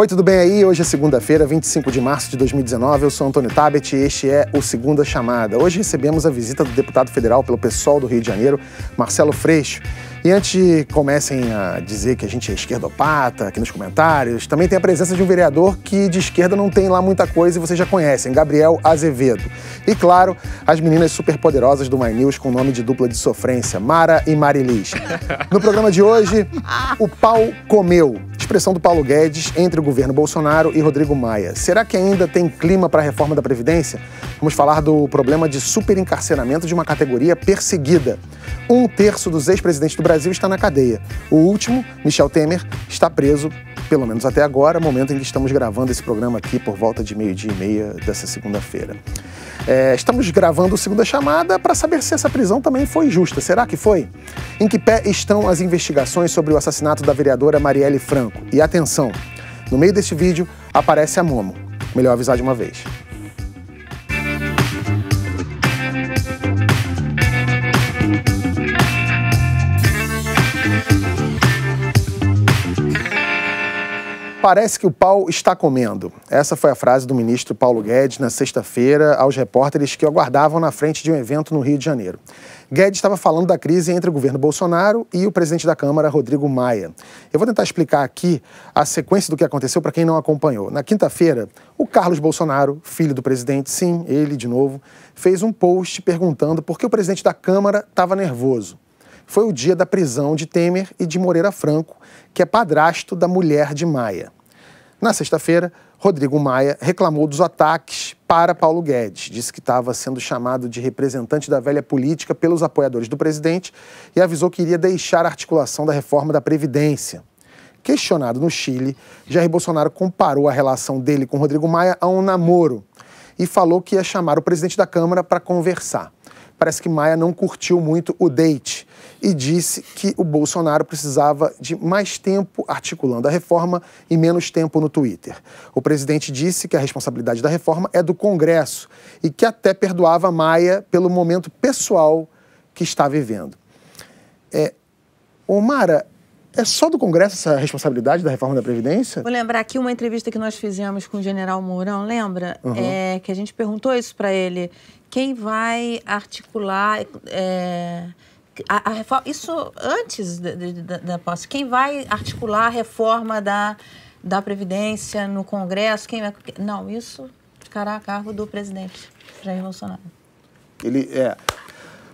Oi, tudo bem aí? Hoje é segunda-feira, 25 de março de 2019. Eu sou Antônio Tabet e este é o Segunda Chamada. Hoje recebemos a visita do deputado federal pelo PSOL do Rio de Janeiro, Marcelo Freixo. E antes comecem a dizer que a gente é esquerdopata aqui nos comentários, também tem a presença de um vereador que de esquerda não tem lá muita coisa e vocês já conhecem, Gabriel Azevedo. E claro, as meninas superpoderosas do My News com nome de dupla de sofrência, Mara e Marilis. No programa de hoje, o pau comeu. Expressão do Paulo Guedes entre o governo Bolsonaro e Rodrigo Maia. Será que ainda tem clima para a reforma da Previdência? Vamos falar do problema de superencarceramento de uma categoria perseguida. Um terço dos ex-presidentes do Brasil está na cadeia. O último, Michel Temer, está preso, pelo menos até agora, momento em que estamos gravando esse programa aqui por volta de meio-dia e meia dessa segunda-feira. É, estamos gravando o Segunda Chamada para saber se essa prisão também foi justa. Será que foi? Em que pé estão as investigações sobre o assassinato da vereadora Marielle Franco? E atenção, no meio deste vídeo aparece a Momo. Melhor avisar de uma vez. Parece que o pau está comendo. Essa foi a frase do ministro Paulo Guedes na sexta-feira aos repórteres que o aguardavam na frente de um evento no Rio de Janeiro. Guedes estava falando da crise entre o governo Bolsonaro e o presidente da Câmara, Rodrigo Maia. Eu vou tentar explicar aqui a sequência do que aconteceu para quem não acompanhou. Na quinta-feira, o Carlos Bolsonaro, filho do presidente, sim, ele de novo, fez um post perguntando por que o presidente da Câmara estava nervoso foi o dia da prisão de Temer e de Moreira Franco, que é padrasto da mulher de Maia. Na sexta-feira, Rodrigo Maia reclamou dos ataques para Paulo Guedes. Disse que estava sendo chamado de representante da velha política pelos apoiadores do presidente e avisou que iria deixar a articulação da reforma da Previdência. Questionado no Chile, Jair Bolsonaro comparou a relação dele com Rodrigo Maia a um namoro e falou que ia chamar o presidente da Câmara para conversar. Parece que Maia não curtiu muito o date e disse que o Bolsonaro precisava de mais tempo articulando a reforma e menos tempo no Twitter. O presidente disse que a responsabilidade da reforma é do Congresso e que até perdoava Maia pelo momento pessoal que está vivendo. É, Omara, é só do Congresso essa responsabilidade da reforma da Previdência? Vou lembrar aqui uma entrevista que nós fizemos com o general Mourão, lembra? Uhum. É, que a gente perguntou isso para ele. Quem vai articular. É a, a reforma, isso antes da, posse, quem vai articular a reforma da, da Previdência no Congresso, quem vai, não, isso ficará a cargo do presidente Jair Bolsonaro. Ele é.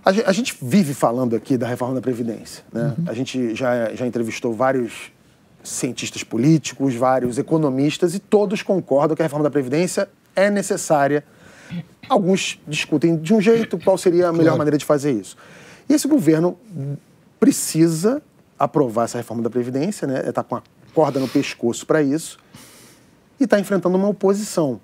A, gente vive falando aqui da reforma da Previdência. Né? Uhum. A gente já, já entrevistou vários cientistas políticos, vários economistas, e todos concordam que a reforma da Previdência é necessária. Alguns discutem de um jeito qual seria a melhor claro. maneira de fazer isso. E esse governo precisa aprovar essa reforma da Previdência, né? está com a corda no pescoço para isso, e está enfrentando uma oposição.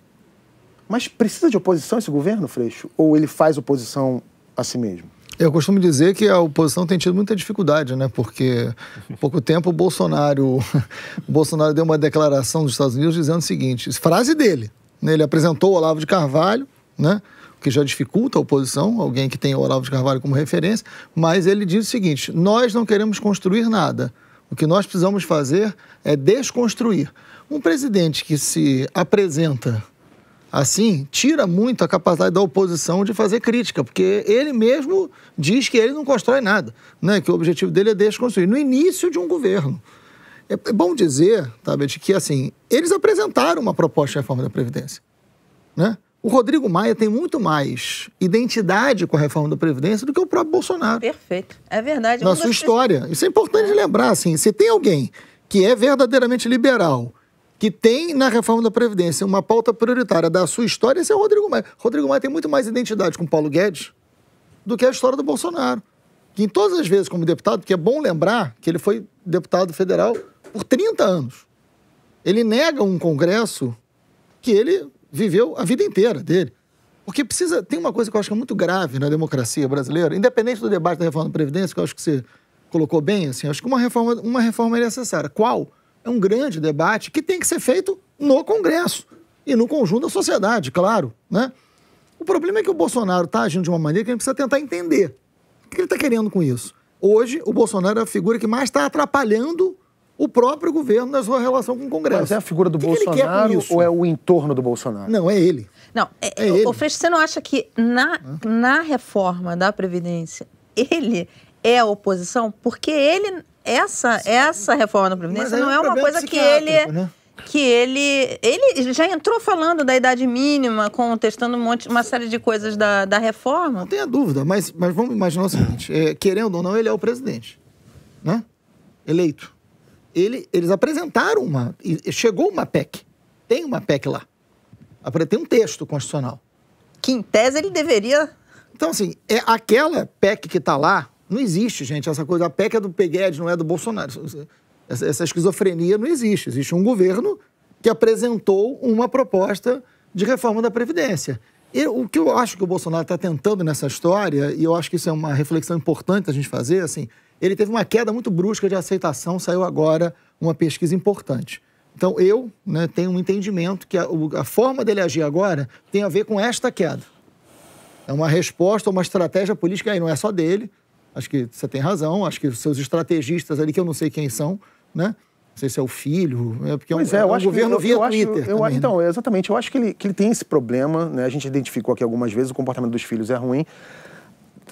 Mas precisa de oposição esse governo, Freixo? Ou ele faz oposição a si mesmo? Eu costumo dizer que a oposição tem tido muita dificuldade, né? Porque há pouco tempo o Bolsonaro, o Bolsonaro deu uma declaração dos Estados Unidos dizendo o seguinte, frase dele, né? ele apresentou o Olavo de Carvalho, né? que já dificulta a oposição, alguém que tem Olavo de Carvalho como referência, mas ele diz o seguinte: nós não queremos construir nada. O que nós precisamos fazer é desconstruir. Um presidente que se apresenta assim tira muito a capacidade da oposição de fazer crítica, porque ele mesmo diz que ele não constrói nada, né? que o objetivo dele é desconstruir. No início de um governo. É, é bom dizer, Tabet, que assim, eles apresentaram uma proposta de reforma da Previdência. Né? o Rodrigo Maia tem muito mais identidade com a reforma da Previdência do que o próprio Bolsonaro. Perfeito. É verdade. É na sua das... história. Isso é importante é. lembrar, assim. Se tem alguém que é verdadeiramente liberal, que tem na reforma da Previdência uma pauta prioritária da sua história, esse é o Rodrigo Maia. Rodrigo Maia tem muito mais identidade com Paulo Guedes do que a história do Bolsonaro. Que em todas as vezes como deputado, que é bom lembrar que ele foi deputado federal por 30 anos. Ele nega um congresso que ele viveu a vida inteira dele. Porque precisa. Tem uma coisa que eu acho que é muito grave na democracia brasileira, independente do debate da reforma da Previdência, que eu acho que você colocou bem, assim, acho que uma reforma, uma reforma é necessária. Qual? É um grande debate que tem que ser feito no Congresso e no conjunto da sociedade, claro. Né? O problema é que o Bolsonaro está agindo de uma maneira que a gente precisa tentar entender. O que ele está querendo com isso? Hoje, o Bolsonaro é a figura que mais está atrapalhando o próprio governo na sua relação com o Congresso. Mas é a figura do que Bolsonaro que ou é o entorno do Bolsonaro? Não, é ele. Não, é, é ele. o Freixo, você não acha que na, na reforma da Previdência ele é a oposição? Porque ele, essa, essa reforma da Previdência é não é, é uma coisa que ele... Né? que ele, ele já entrou falando da idade mínima, contestando um monte, uma série de coisas da, da reforma. Não tenha dúvida, mas, mas vamos imaginar o seguinte: é, querendo ou não, ele é o presidente, né? Eleito ele, eles apresentaram uma. Chegou uma PEC. Tem uma PEC lá. Tem um texto constitucional. Que em tese ele deveria. Então, assim, é aquela PEC que está lá, não existe, gente. Essa coisa, a PEC é do Pegued, não é do Bolsonaro. Essa, essa esquizofrenia não existe. Existe um governo que apresentou uma proposta de reforma da Previdência. E o que eu acho que o Bolsonaro está tentando nessa história, e eu acho que isso é uma reflexão importante a gente fazer, assim, ele teve uma queda muito brusca de aceitação, saiu agora uma pesquisa importante. Então, eu né, tenho um entendimento que a, a, forma dele agir agora tem a ver com esta queda. É uma resposta, uma estratégia política, aí não é só dele, acho que você tem razão, acho que os seus estrategistas ali, que eu não sei quem são, né? Não sei se é o filho, né? é porque pois é, é um, é, eu acho governo que, via eu Twitter. Acho, eu, também, então, né? exatamente, eu acho que ele, que ele tem esse problema, né? A gente identificou aqui algumas vezes, o comportamento dos filhos é ruim.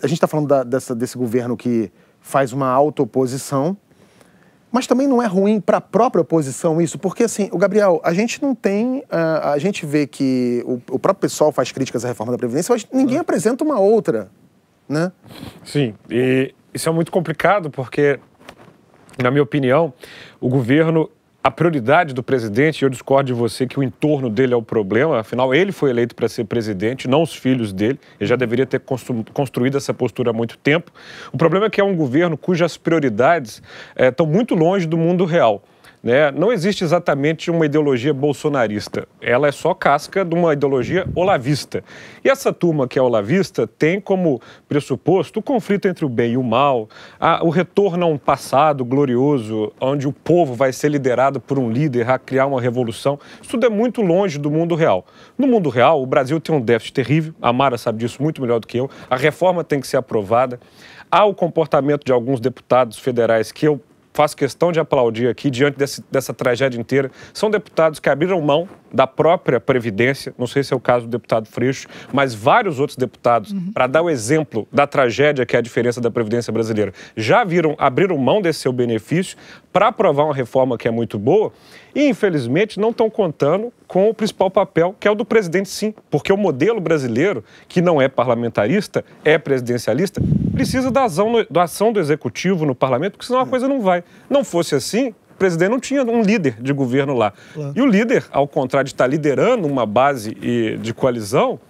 A gente está falando da, dessa, desse governo que faz uma auto-oposição. Mas também não é ruim para a própria oposição isso, porque assim, o Gabriel, a gente não tem. a, ah, a gente vê que o, o, próprio pessoal faz críticas à reforma da Previdência, mas ninguém uhum. apresenta uma outra, né? Sim, e isso é muito complicado, porque, na minha opinião, o governo a prioridade do presidente, eu discordo de você que o entorno dele é o problema, afinal ele foi eleito para ser presidente, não os filhos dele, ele já deveria ter construído essa postura há muito tempo. O problema é que é um governo cujas prioridades estão eh, é, muito longe do mundo real. Né? Não existe exatamente uma ideologia bolsonarista. Ela é só casca de uma ideologia olavista. E essa turma que é olavista tem como pressuposto o conflito entre o bem e o mal, a, o retorno a um passado glorioso, onde o povo vai ser liderado por um líder a criar uma revolução. Isso tudo é muito longe do mundo real. No mundo real, o Brasil tem um déficit terrível, a Mara sabe disso muito melhor do que eu. A reforma tem que ser aprovada. Há o comportamento de alguns deputados federais que eu faço questão de aplaudir aqui diante desse, dessa tragédia inteira, são deputados que abriram mão da própria Previdência, não sei se é o caso do deputado Freixo, mas vários outros deputados, uhum. para dar o exemplo da tragédia que é a diferença da Previdência brasileira, já viram, abriram mão desse seu benefício para aprovar uma reforma que é muito boa e, infelizmente, não estão contando com o principal papel, que é o do presidente, sim, porque o modelo brasileiro, que não é parlamentarista, é presidencialista, precisa da ação, da ação do executivo no parlamento, porque senão a é. coisa não vai. Não fosse assim, o presidente não tinha um líder de governo lá. E o líder, ao contrário de estar liderando uma base de coalizão,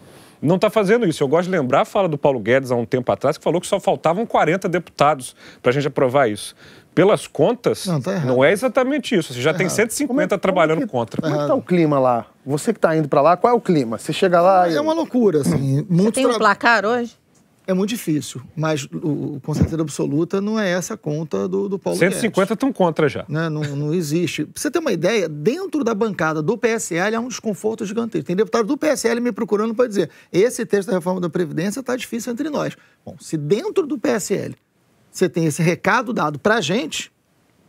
não está fazendo isso. Eu gosto de lembrar a fala do Paulo Guedes há um tempo atrás, que falou que só faltavam 40 deputados para a gente aprovar isso. Pelas contas, não, tá não é exatamente isso. Você já tá tem errado. 150 é, trabalhando é que, contra. Como é que está é tá o clima lá? Você que está indo para lá, qual é o clima? Você chega lá. É e... uma loucura, assim. Você tem tra... um placar hoje? É muito difícil, mas o, com certeza absoluta não é essa a conta do, do Paulo 150 estão contra já. Né? Não, não existe. Pra você ter uma ideia, dentro da bancada do PSL há um desconforto gigantesco. Tem deputado do PSL me procurando para dizer esse texto da reforma da Previdência está difícil entre nós. Bom, se dentro do PSL você tem esse recado dado para a gente,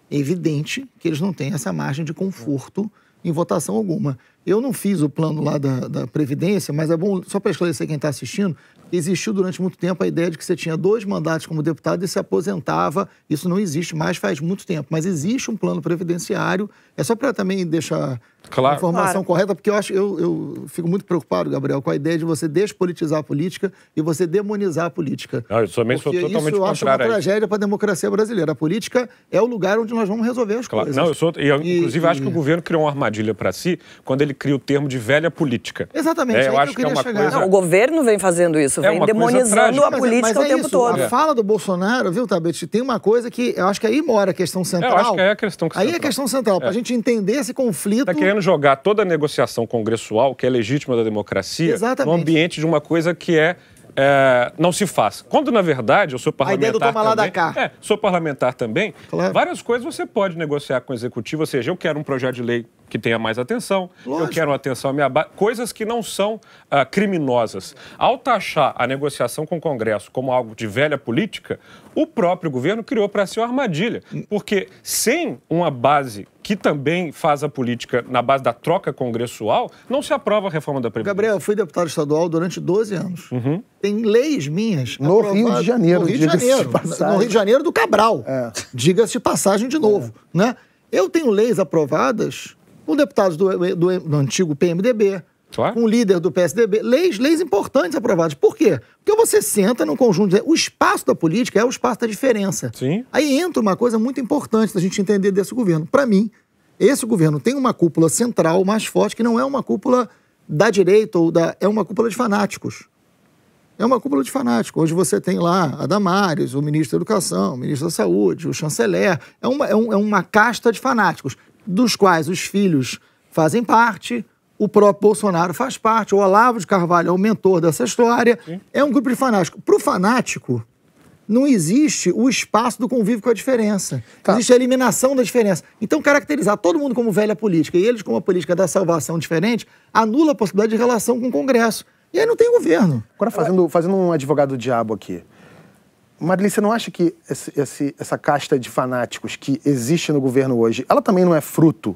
é evidente que eles não têm essa margem de conforto em votação alguma. Eu não fiz o plano lá da, da Previdência, mas é bom, só para esclarecer quem está assistindo, existiu durante muito tempo a ideia de que você tinha dois mandatos como deputado e se aposentava. Isso não existe mais faz muito tempo, mas existe um plano previdenciário. É só para também deixar claro. a informação claro. correta, porque eu, acho, eu, eu fico muito preocupado, Gabriel, com a ideia de você despolitizar a política e você demonizar a política. Não, eu também sou totalmente isso eu acho uma tragédia para a democracia brasileira. A política é o lugar onde nós vamos resolver as claro. coisas. Não, eu sou, eu, inclusive, e... acho que o governo criou uma armadilha para si quando ele ele cria o termo de velha política. Exatamente. É, é eu acho que, eu que é uma coisa... Não, o governo vem fazendo isso, é vem é demonizando a é, política mas, mas o tempo isso, todo. A fala do Bolsonaro, viu, Tabet, tem uma coisa que eu acho que aí mora a questão central. Eu acho que é a questão central. Aí é a questão central, para a gente entender esse conflito... Está querendo jogar toda a negociação congressual, que é legítima da democracia, Exatamente. no ambiente de uma coisa que é é, não se faz. Quando, na verdade, eu sou parlamentar. A ideia do também, cá. É, sou parlamentar também. Claro. Várias coisas você pode negociar com o executivo, ou seja, eu quero um projeto de lei que tenha mais atenção, Lógico. eu quero atenção à minha base, coisas que não são uh, criminosas. Ao taxar a negociação com o Congresso como algo de velha política, o próprio governo criou para si uma armadilha, hum. porque sem uma base que também faz a política na base da troca congressual, não se aprova a reforma da Previdência. Gabriel, eu fui deputado estadual durante 12 anos. Uhum. Tem leis minhas. No Rio de Janeiro, no Rio de Janeiro. No Rio de Janeiro do Cabral. É. Diga-se de passagem de novo. É. Né? Eu tenho leis aprovadas com deputados do, do, do antigo PMDB, Claro. com líder do PSDB. Leis, leis importantes aprovadas. Por quê? Porque você senta num conjunto. De... O espaço da política é o espaço da diferença. Sim. Aí entra uma coisa muito importante da gente entender desse governo. Para mim, esse governo tem uma cúpula central mais forte, que não é uma cúpula da direita ou da. É uma cúpula de fanáticos. É uma cúpula de fanáticos. Hoje você tem lá a Damares, o ministro da Educação, o ministro da Saúde, o chanceler. É uma, é, um, é uma casta de fanáticos dos quais os filhos fazem parte, o próprio Bolsonaro faz parte, o Olavo de Carvalho é o mentor dessa história. Sim. É um grupo de fanáticos. Para o fanático, não existe o espaço do convívio com a diferença. Tá. Existe a eliminação da diferença. Então, caracterizar todo mundo como velha política e eles como a política da salvação diferente anula a possibilidade de relação com o Congresso. E aí não tem governo. Agora, fazendo, fazendo um advogado diabo aqui. Marilyn, você não acha que esse, esse, essa casta de fanáticos que existe no governo hoje, ela também não é fruto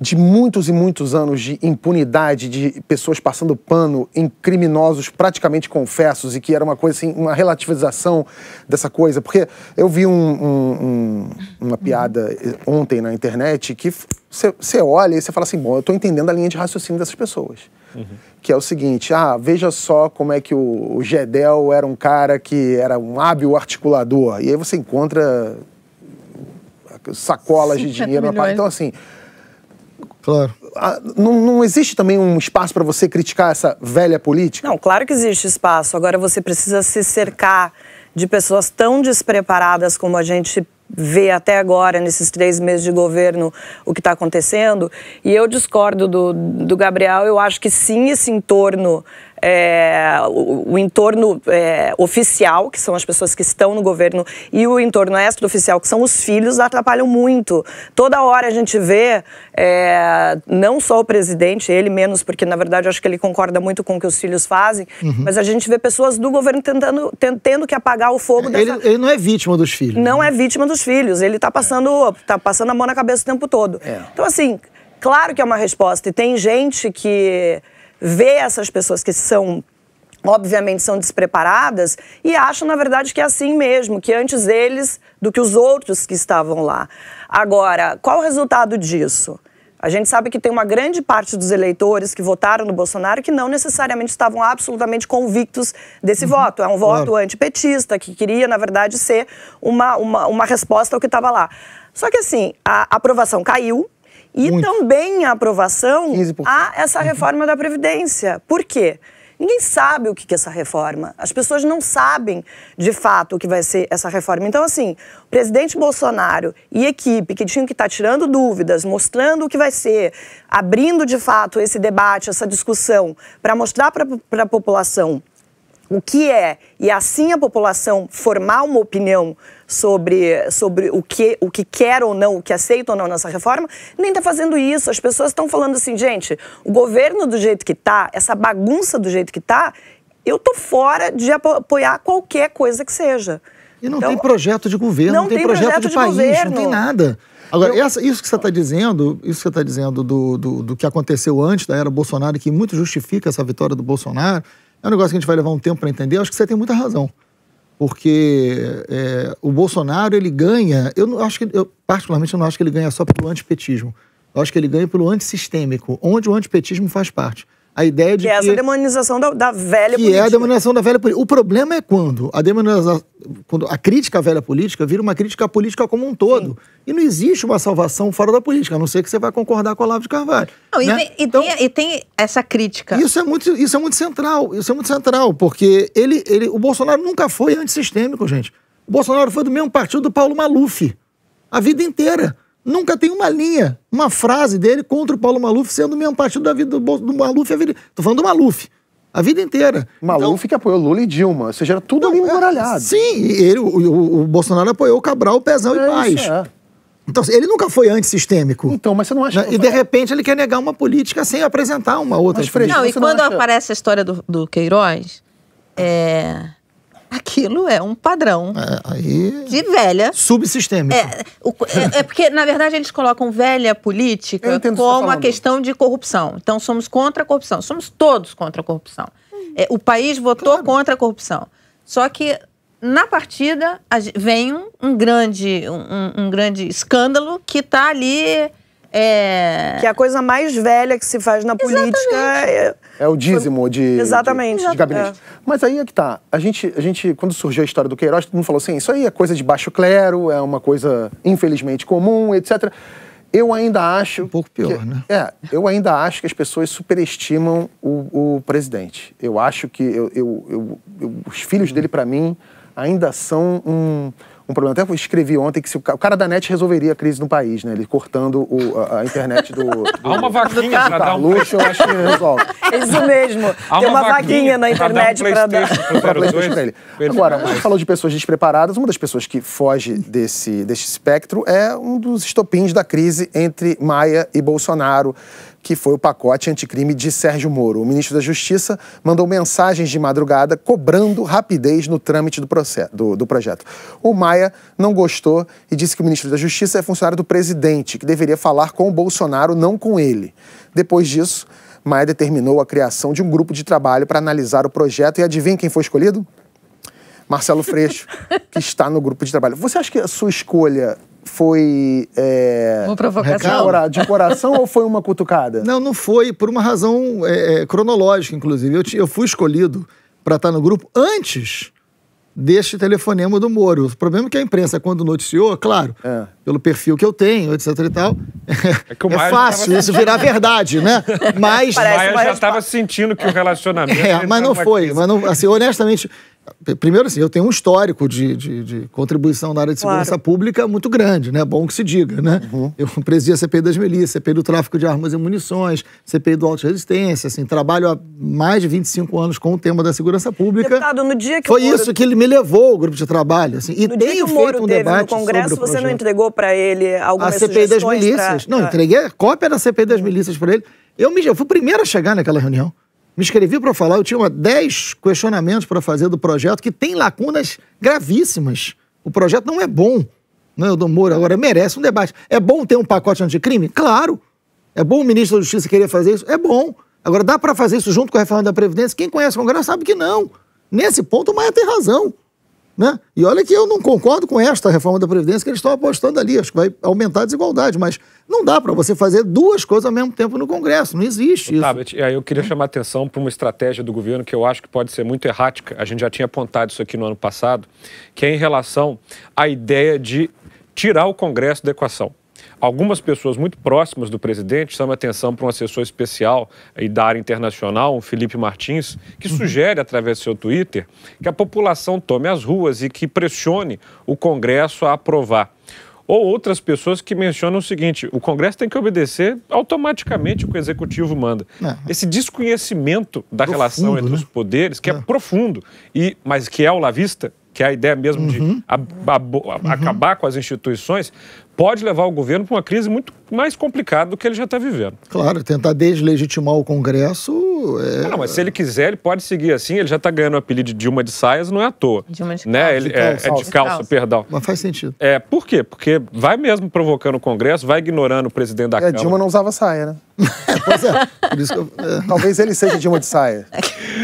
de muitos e muitos anos de impunidade, de pessoas passando pano em criminosos praticamente confessos e que era uma coisa assim, uma relativização dessa coisa? Porque eu vi um, um, um, uma piada eh, ontem na internet que você olha e você fala assim, bom, eu estou entendendo a linha de raciocínio dessas pessoas. Uhum. Que é o seguinte: ah, veja só como é que o, o Gedel era um cara que era um hábil articulador. E aí você encontra sacolas de dinheiro na parte. Então, assim. Claro. Não, não, existe também um espaço para você criticar essa velha política? Não, claro que existe espaço. Agora você precisa se cercar de pessoas tão despreparadas como a gente vê até agora, nesses três meses de governo, o que está acontecendo. E eu discordo do, do Gabriel, eu acho que sim, esse entorno é, o, o, entorno é, oficial, que são as pessoas que estão no governo, e o entorno extraoficial, que são os filhos, atrapalham muito. Toda hora a gente vê, é, não só o presidente, ele menos, porque na verdade acho que ele concorda muito com o que os filhos fazem, uhum. mas a gente vê pessoas do governo tentando, tentando que apagar o fogo. Dessa... Ele, ele não é vítima dos filhos. Não né? é vítima dos filhos, ele está passando, Tá passando a mão na cabeça o tempo todo. É. Então, assim, claro que é uma resposta, e tem gente que vê essas pessoas que são obviamente são despreparadas e acham na verdade que é assim mesmo, que antes eles do que os outros que estavam lá. Agora, qual o resultado disso? A gente sabe que tem uma grande parte dos eleitores que votaram no Bolsonaro que não necessariamente estavam absolutamente convictos desse uhum. voto. É um voto antipetista, que queria, na verdade, ser uma, uma, uma resposta ao que estava lá. Só que, assim, a aprovação caiu, e Muito. também a aprovação 15%. a essa uhum. reforma da Previdência. Por quê? Ninguém sabe o que é essa reforma. As pessoas não sabem, de fato, o que vai ser essa reforma. Então, assim, o presidente Bolsonaro e equipe que tinham que estar tá tirando dúvidas, mostrando o que vai ser, abrindo, de fato, esse debate, essa discussão, para mostrar para a população o que é, e assim a população formar uma opinião sobre, sobre o, que, o que quer ou não, o que aceita ou não nessa reforma, nem está fazendo isso. As pessoas estão falando assim, gente, o governo do jeito que está, essa bagunça do jeito que está, eu tô fora de apoiar qualquer coisa que seja. E não então, tem projeto de governo, não, tem, tem projeto, projeto, de, de país, governo. não tem nada. Agora, eu... essa, isso que você está dizendo, isso que você está dizendo do, do, do, que aconteceu antes da era Bolsonaro, que muito justifica essa vitória do Bolsonaro, é um negócio que a gente vai levar um tempo para entender. Eu acho que você tem muita razão porque é, o Bolsonaro ele ganha. Eu não acho que eu, particularmente eu não acho que ele ganha só pelo antipetismo. Eu acho que ele ganha pelo antissistêmico, onde o antipetismo faz parte a ideia de que... É que essa demonização da, da velha que política. Que é a demonização da velha política. O problema é quando a demonização... Quando a crítica à velha política vira uma crítica à política como um todo. Sim. E não existe uma salvação fora da política, a não ser que você vai concordar com a Olavo de Carvalho. Não, né? e, tem, então, tem, e, tem, essa crítica. Isso é, muito, isso é muito central, isso é muito central, porque ele, ele, o Bolsonaro nunca foi antissistêmico, gente. O Bolsonaro foi do mesmo partido do Paulo Maluf a vida inteira. Nunca tem uma linha, uma frase dele contra o Paulo Maluf sendo o mesmo partido da vida do, do Maluf. A vida, tô falando do Maluf. A vida inteira. Maluf então, que apoiou Lula e Dilma. Ou seja, era tudo não, ali é, embaralhado. Sim, ele, o, o, o, Bolsonaro apoiou Cabral, Pezão é, e Paz. É. Então, assim, ele nunca foi antissistêmico. Então, mas você não acha... Né? E, de repente, ele quer negar uma política sem apresentar uma outra. Mas, não, e quando não acha... aparece a história do, do Queiroz, é aquilo é um padrão é, de velha. Subsistêmico. É, o, é, é, porque, na verdade, eles colocam velha política tá como a questão de corrupção. Então, somos contra a corrupção. Somos todos contra a corrupção. Hum. É, o país votou claro. contra a corrupção. Só que, na partida, vem um, um grande, um, um grande escândalo que está ali é... Que é a coisa mais velha que se faz na política. É, é o dízimo de, Exatamente. de, de gabinete. É. Mas aí é que tá. A gente, a gente, quando surgiu a história do Queiroz, todo mundo falou assim: isso aí é coisa de baixo clero, é uma coisa infelizmente comum, etc. Eu ainda acho. Um pouco pior, que, né? É, eu ainda acho que as pessoas superestimam o, o presidente. Eu acho que eu, eu, eu, os filhos dele, para mim, ainda são um um problema. Até eu escrevi ontem que se o, o, cara da net resolveria a crise no país, né? Ele cortando o, a, a, internet do, do. Há uma vaquinha para dar um. Luxo, eu acho que resolve. Isso mesmo. Há Tem uma, uma vaquinha, vaquinha, na internet para dar. Um pra PlayStation pra ele. Agora, a gente falou de pessoas despreparadas. Uma das pessoas que foge desse, desse espectro é um dos estopins da crise entre Maia e Bolsonaro que foi o pacote anticrime de Sérgio Moro. O ministro da Justiça mandou mensagens de madrugada cobrando rapidez no trâmite do, processo, do, do projeto. O Maia não gostou e disse que o ministro da Justiça é funcionário do presidente, que deveria falar com o Bolsonaro, não com ele. Depois disso, Maia determinou a criação de um grupo de trabalho para analisar o projeto e adivinha quem foi escolhido? Marcelo Freixo, que está no grupo de trabalho. Você acha que a sua escolha foi é, uma provocação de coração ou foi uma cutucada? Não, não foi por uma razão é, é cronológica, inclusive. Eu, eu fui escolhido para estar no grupo antes deste telefonema do Moro. O problema é que a imprensa, quando noticiou, claro, é. pelo perfil que eu tenho, etc e tal, é, é fácil tava... isso virar verdade, né? Mas... Parece, mas eu já estava sentindo que o relacionamento... É, mas tá não foi. Mas não, assim, honestamente, Primeiro, assim, eu tenho um histórico de, de, de contribuição na área de segurança claro. pública muito grande, né? Bom que se diga, né? Uhum. Eu presidi a CPI das milícias, CPI do tráfico de armas e munições, CPI do alto resistência, assim, trabalho há mais de 25 anos com o tema da segurança pública. Deputado, no dia que Foi Moro... isso que ele me levou ao grupo de trabalho, assim. E no tenho feito um debate no Congresso, sobre o você projeto. não entregou para ele algumas a CPI das milícias. Pra... Não, entreguei cópia da CPI das milícias para ele. Eu, me... eu fui o primeiro a chegar naquela reunião me inscrevi para falar, eu tinha 10 questionamentos para fazer do projeto que tem lacunas gravíssimas. O projeto não é bom. Não é, o do Moro agora merece um debate. É bom ter um pacote anticrime? Claro. É bom o ministro da Justiça querer fazer isso? É bom. Agora, dá para fazer isso junto com a reforma da Previdência? Quem conhece o Congresso sabe que não. Nesse ponto, o Maia tem razão. Né? E olha que eu não concordo com esta reforma da Previdência que eles estão apostando ali, acho que vai aumentar a desigualdade, mas não dá para você fazer duas coisas ao mesmo tempo no Congresso, não existe isso. Tablet, tá, aí eu queria chamar a atenção para uma estratégia do governo que eu acho que pode ser muito errática, a gente já tinha apontado isso aqui no ano passado, que é em relação à ideia de tirar o Congresso da equação. Algumas pessoas muito próximas do presidente chamam atenção para um assessor especial e da área internacional, o Felipe Martins, que uhum. sugere, através do seu Twitter, que a população tome as ruas e que pressione o Congresso a aprovar. Ou outras pessoas que mencionam o seguinte: o Congresso tem que obedecer automaticamente o que o Executivo manda. É. Esse desconhecimento da profundo, relação entre né? os poderes, que é. é profundo, e mas que é o lavista, que é a ideia mesmo uhum. de ab, ab, uhum. acabar com as instituições, pode levar o governo para uma crise muito mais complicada do que ele já está vivendo. Claro, tentar deslegitimar o Congresso. É... Ah, não, mas se ele quiser, ele pode seguir assim. Ele já está ganhando o apelido de Dilma de Saias, não é à toa. Dilma de, né? ele, de é, calça. É, de calça, calça, perdão. Mas faz sentido. É, por quê? Porque vai mesmo provocando o Congresso, vai ignorando o presidente da é, Câmara. Dilma não usava saia, né? É, pois é. Por isso que eu, é, talvez ele seja Dilma de saia.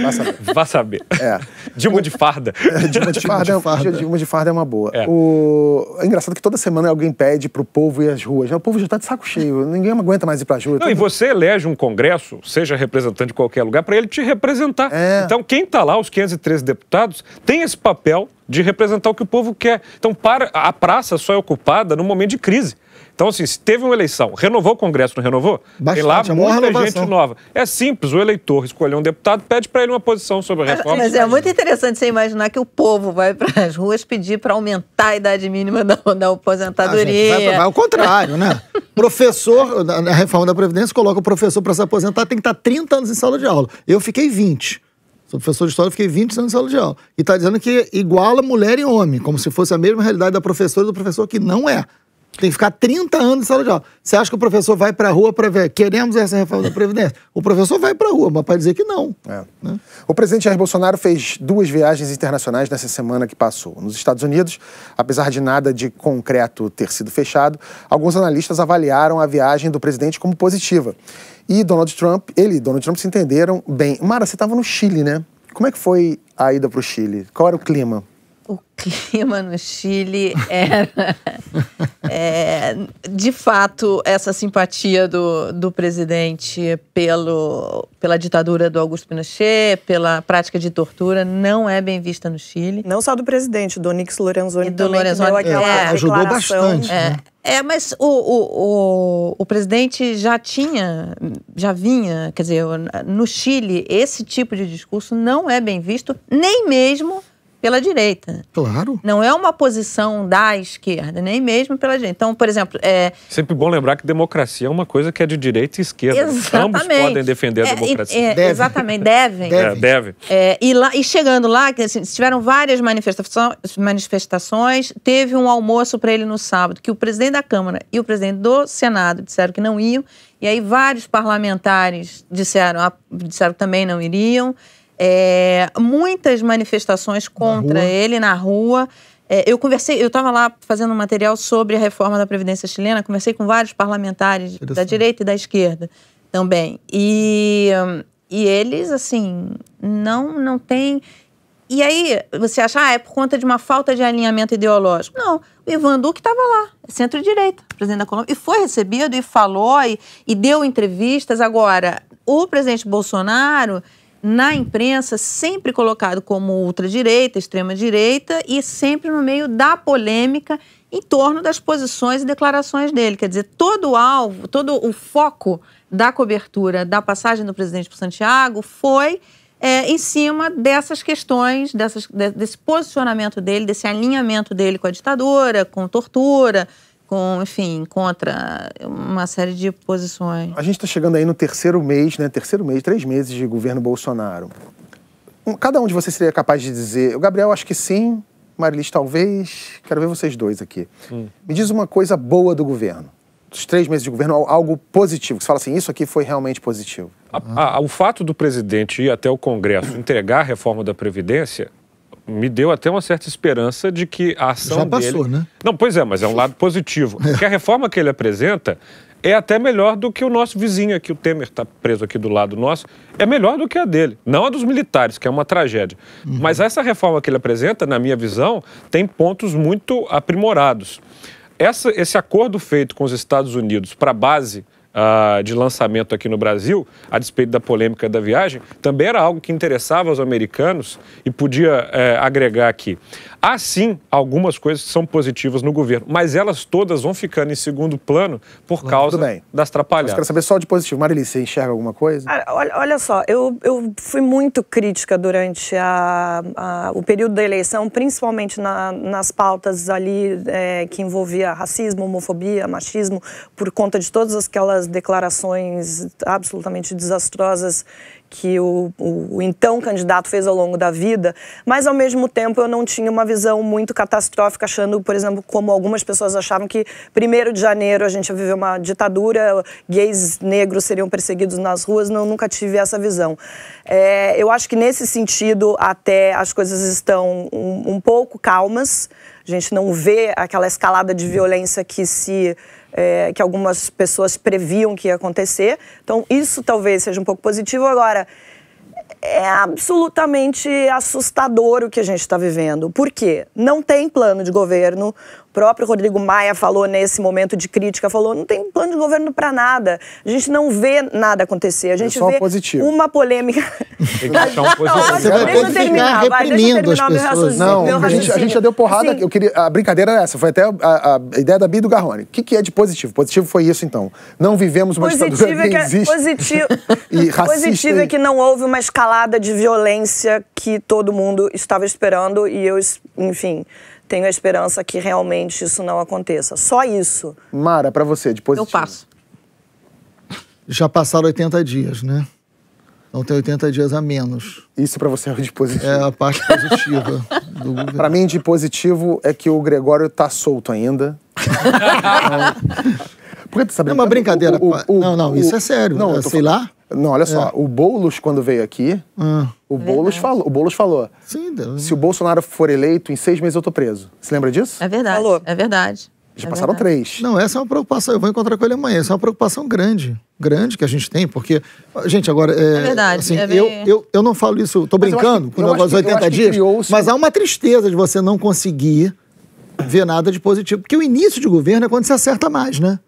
Vá saber. Vá saber. É. Dilma de farda. É, Dilma de farda, Dilma é de farda. É, Dilma de farda é uma boa. É. O... é engraçado que toda semana alguém pede pro povo ir às ruas. O povo já tá de saco cheio. Ninguém aguenta mais ir pra rua. Não, E você elege um congresso, seja representante de qualquer lugar, para ele te representar. É. Então quem tá lá, os 513 deputados, tem esse papel de representar o que o povo quer. Então para, a praça só é ocupada no momento de crise. Então, assim, se teve uma eleição, renovou o Congresso, não renovou? Bastante, Tem lá é muita renovação. gente nova. É simples, o eleitor escolheu um deputado, pede para ele uma posição sobre a é, reforma. Mas é muito interessante você imaginar que o povo vai para as ruas pedir para aumentar a idade mínima da, da aposentadoria. Ah, vai, vai, ao contrário, né? professor, na reforma da Previdência, coloca o professor para se aposentar, tem que estar 30 anos em sala de aula. Eu fiquei 20 sou professor de história, fiquei 20 anos em sala de aula. E está dizendo que iguala mulher e homem, como se fosse a mesma realidade da professora e do professor, que não é. Tem que ficar 30 anos em sala de aula. Você acha que o professor vai para a rua para ver, queremos essa reforma da Previdência? O professor vai para a rua, mas para dizer que não. É. Né? O presidente Jair Bolsonaro fez duas viagens internacionais nessa semana que passou. Nos Estados Unidos, apesar de nada de concreto ter sido fechado, alguns analistas avaliaram a viagem do presidente como positiva. E Donald Trump, ele e Donald Trump se entenderam bem. Mara, você estava no Chile, né? Como é que foi a ida para o Chile? Qual era o clima? O clima no Chile era é, de fato, essa simpatia do, do presidente pelo, pela ditadura do Augusto Pinochet, pela prática de tortura, não é bem vista no Chile. Não só do presidente, do Nix Lorenzoni e do também, Lorenzoni, que deu aquela é, ajudou bastante. É, né? é mas o, o, o, o, presidente já tinha, já vinha, quer dizer, no Chile, esse tipo de discurso não é bem visto, nem mesmo pela direita. Claro. Não é uma posição da esquerda, nem mesmo pela direita. Então, por exemplo. É... Sempre bom lembrar que democracia é uma coisa que é de direita e esquerda. Exatamente. Ambos podem defender a é, democracia. É, deve. Exatamente, devem. Deve. deve. É, é, e, lá, e chegando lá, assim, tiveram várias manifestações, manifestações teve um almoço para ele no sábado, que o presidente da Câmara e o presidente do Senado disseram que não iam, e aí vários parlamentares disseram, ah, disseram que também não iriam é, muitas manifestações contra na ele na rua. É, eu conversei, eu estava lá fazendo um material sobre a reforma da Previdência chilena, conversei com vários parlamentares da direita e da esquerda também. E, e eles, assim, não, não têm. E aí, você acha, ah, é por conta de uma falta de alinhamento ideológico. Não, o Ivan Duque estava lá, centro-direita, presidente da Colômbia, e foi recebido e falou e, e deu entrevistas. Agora, o presidente Bolsonaro na imprensa, sempre colocado como ultradireita, extrema-direita e sempre no meio da polêmica em torno das posições e declarações dele. Quer dizer, todo o alvo, todo o foco da cobertura da passagem do presidente por Santiago foi é, em cima dessas questões, dessas, desse posicionamento dele, desse alinhamento dele com a ditadura, com tortura, com, enfim, contra uma série de posições. A gente está chegando aí no terceiro mês, né? Terceiro mês, três meses de governo Bolsonaro. Cada um de vocês seria capaz de dizer, o Gabriel acho que sim, Marilis talvez, quero ver vocês dois aqui. Hum. Me diz uma coisa boa do governo dos três meses de governo algo positivo? Que você fala assim, isso aqui foi realmente positivo. A, a, o fato do presidente ir até o Congresso entregar a reforma da Previdência me deu até uma certa esperança de que a ação Já passou, dele... né? Não, pois é, mas é um lado positivo. É. Porque a reforma que ele apresenta é até melhor do que o nosso vizinho aqui, o Temer está preso aqui do lado nosso, é melhor do que a dele, não a dos militares, que é uma tragédia. Uhum. Mas essa reforma que ele apresenta, na minha visão, tem pontos muito aprimorados. Essa, esse acordo feito com os Estados Unidos para a base uh, de lançamento aqui no Brasil, a despeito da polêmica da viagem, também era algo que interessava aos americanos e podia uh, agregar aqui. Há sim algumas coisas que são positivas no governo, mas elas todas vão ficando em segundo plano por causa bem. das atrapalhadas. Mas quero saber só de positivo. Marili, você enxerga alguma coisa? Ah, olha, olha só, eu, eu fui muito crítica durante a, a, o período da eleição, principalmente na, nas pautas ali é, que envolvia racismo, homofobia, machismo, por conta de todas aquelas declarações absolutamente desastrosas que o, o, o, então candidato fez ao longo da vida, mas ao mesmo tempo eu não tinha uma visão muito catastrófica, achando, por exemplo, como algumas pessoas achavam que 1 de janeiro a gente ia viver uma ditadura, gays negros seriam perseguidos nas ruas, não, eu nunca tive essa visão. É, eu acho que nesse sentido até as coisas estão um, um pouco calmas, a gente não vê aquela escalada de violência que se é, que algumas pessoas previam que ia acontecer. Então, isso talvez seja um pouco positivo. Agora, é absolutamente assustador o que a gente está vivendo. Por quê? Não tem plano de governo, próprio Rodrigo Maia falou nesse momento de crítica, falou, não tem plano de governo para nada. A gente não vê nada acontecer. A gente vê positivo. uma polêmica. Tem que achar um positivo. Não, Você vai deixa eu terminar, vai, deixa eu terminar meu raciocínio. Não, meu raciocínio. A, gente, já deu porrada. Eu queria, a brincadeira era essa, foi até a, a ideia da Bia do Garrone. O que, que é de positivo? Positivo foi isso, então. Não vivemos uma positivo ditadura é, é existe. Positivo, e racista, positivo é que não houve uma escalada de violência que todo mundo estava esperando e eu, enfim tenho a esperança que realmente isso não aconteça. Só isso. Mara, para você, de positivo. Eu passo. Já passaram 80 dias, né? Então tem 80 dias a menos. Isso para você é o de positivo. É a parte positiva. do... Para mim, de positivo é que o Gregório tá solto ainda. que tu sabe, tá é uma brincadeira. O, o, o, não, não, isso é sério. Não, é, sei falando... lá. Não, olha só, é. o Boulos, quando veio aqui, ah. o, Boulos falou, o Boulos falou: Sim, Deus. se o Bolsonaro for eleito, em seis meses eu tô preso. Você lembra disso? É verdade. Falou. É verdade. Já é passaram verdade. três. Não, essa é uma preocupação. Eu vou encontrar com ele amanhã. Essa é uma preocupação grande. Grande que a gente tem, porque. Gente, agora. É, é verdade. Assim, é eu, eu, eu não falo isso, tô brincando com o negócio dos 80 dias. Mas há uma tristeza de você não conseguir ver nada de positivo. Porque o início de governo é quando se acerta mais, né?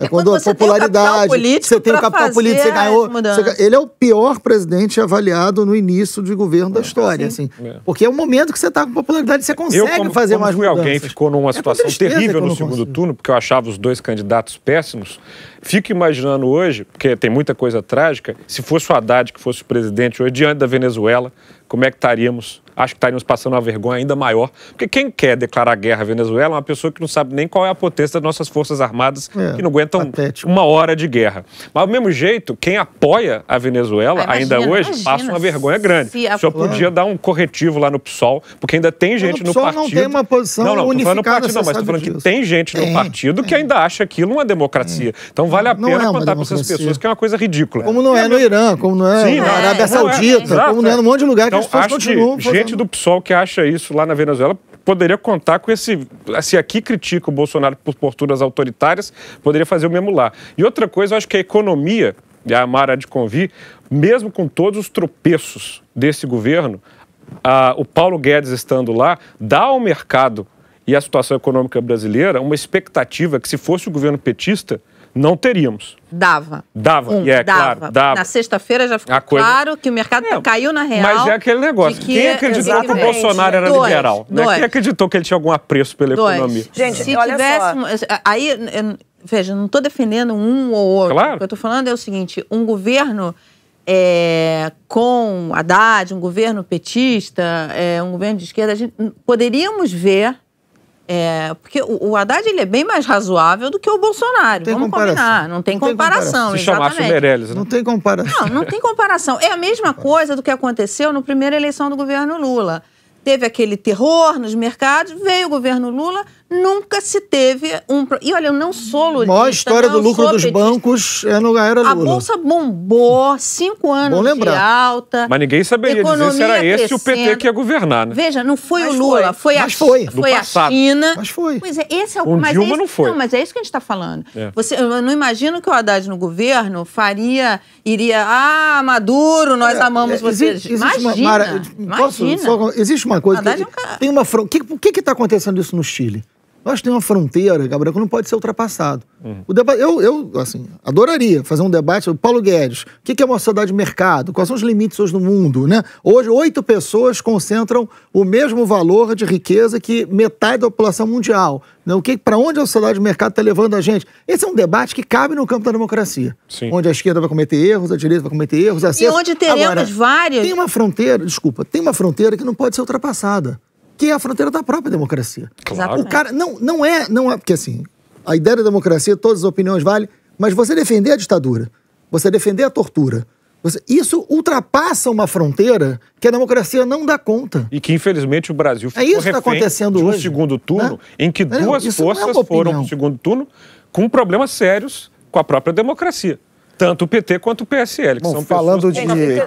É, é quando, quando a popularidade. Tem você tem o capital político, você ganhou. Você, ele é o pior presidente avaliado no início de governo é, da história, assim. assim. É. Porque é o momento que você está com popularidade, você consegue eu, como, fazer como mais fui mudanças. alguém ficou numa é situação é terrível no segundo consigo. turno, porque eu achava os dois candidatos péssimos. Fico imaginando hoje, porque tem muita coisa trágica, se fosse o Haddad que fosse o presidente hoje, diante da Venezuela, como é que estaríamos? acho que estaríamos tá passando uma vergonha ainda maior. Porque quem quer declarar guerra à Venezuela é uma pessoa que não sabe nem qual é a potência das nossas forças armadas, é, que não aguentam patético. uma hora de guerra. Mas, do mesmo jeito, quem apoia a Venezuela, ah, imagina, ainda hoje, passa uma vergonha grande. Se a... Só podia dar um corretivo lá no PSOL, porque ainda tem gente no partido... não tem uma posição não, não, unificada. Não, partido, não, mas estou falando disso. que tem gente tem, no partido tem. que ainda acha aquilo uma democracia. É. Então vale a não pena é contar para essas pessoas que é uma coisa ridícula. Como não é, é no Irã, como não é na Arábia é, Saudita, como não é, é num monte de lugar que então, as pessoas continuam. Gente do PSOL que acha isso lá na Venezuela poderia contar com esse. Se aqui critica o Bolsonaro por posturas autoritárias, poderia fazer o mesmo lá. E outra coisa, eu acho que a economia, e a Mara de Convi, mesmo com todos os tropeços desse governo, a, o Paulo Guedes estando lá, dá ao mercado e à situação econômica brasileira uma expectativa que, se fosse o governo petista, não teríamos. Dava. Dava, um, e é dava. claro, dava. Na sexta-feira já ficou coisa... claro que o mercado é, caiu na real. Mas é aquele negócio. Que quem acreditou que o Bolsonaro era dois, liberal? Né? Quem acreditou que ele tinha algum apreço pela dois. economia? Gente, se tivéssemos... Eh, eh, aí, veja, não estou defendendo um ou outro. Claro. O que eu estou falando é o seguinte, um governo... É, com Haddad, um governo petista, é, um governo de esquerda, a gente, poderíamos ver é, porque o, o Haddad ele é bem mais razoável do que o Bolsonaro. Tem Vamos comparação. combinar. Não tem, não comparação. Tem comparação. Se chamar chamasse o Meirelles, né? Não tem comparação. Não, não tem comparação. É a mesma coisa do que aconteceu na primeira eleição do governo Lula. Teve aquele terror nos mercados, veio o governo Lula, nunca se teve um. E olha, eu não sou lulista. A tá? maior história do lucro dos bancos é no era Lula. A Bolsa bombou, cinco anos de alta. Mas ninguém saberia dizer se era esse o PT que ia governar, né? Veja, não foi mas o Lula, foi, foi a, foi. Foi a China. Mas foi. Pois é, esse é o. o mas Dilma é esse, não foi. Não, mas é isso que a gente está falando. É. Você, eu não imagino que o Haddad no governo faria, iria, ah, Maduro, nós é, amamos é, vocês. Existe, imagina. Uma, Mara, posso, Só, existe uma coisa. Que, é um cara... Tem uma. O que está acontecendo isso no Chile? Nós temos uma fronteira, Gabriel, que não pode ser ultrapassado. Uhum. O deba eu, eu, assim, adoraria fazer um debate sobre Paulo Guedes. O que é uma sociedade de mercado? Quais são os limites hoje no mundo? Né? Hoje, oito pessoas concentram o mesmo valor de riqueza que metade da população mundial. Né? O que, Para onde a sociedade de mercado está levando a gente? Esse é um debate que cabe no campo da democracia. Sim. Onde a esquerda vai cometer erros, a direita vai cometer erros, a E onde teremos Agora, várias... Tem uma fronteira, desculpa, tem uma fronteira que não pode ser ultrapassada que é a fronteira da tá própria democracia. Claro. O cara não, não é, não é porque assim, a ideia da democracia, todas as opiniões valem, mas você defender a ditadura, você defender a tortura, você, isso ultrapassa uma fronteira que a democracia não dá conta. E que, infelizmente, o Brasil ficou é isso que tá acontecendo de um hoje, segundo né? turno né? em que duas é forças é foram para o segundo turno com problemas sérios com a própria democracia tanto o PT quanto o PSL, que Bom, são falando de...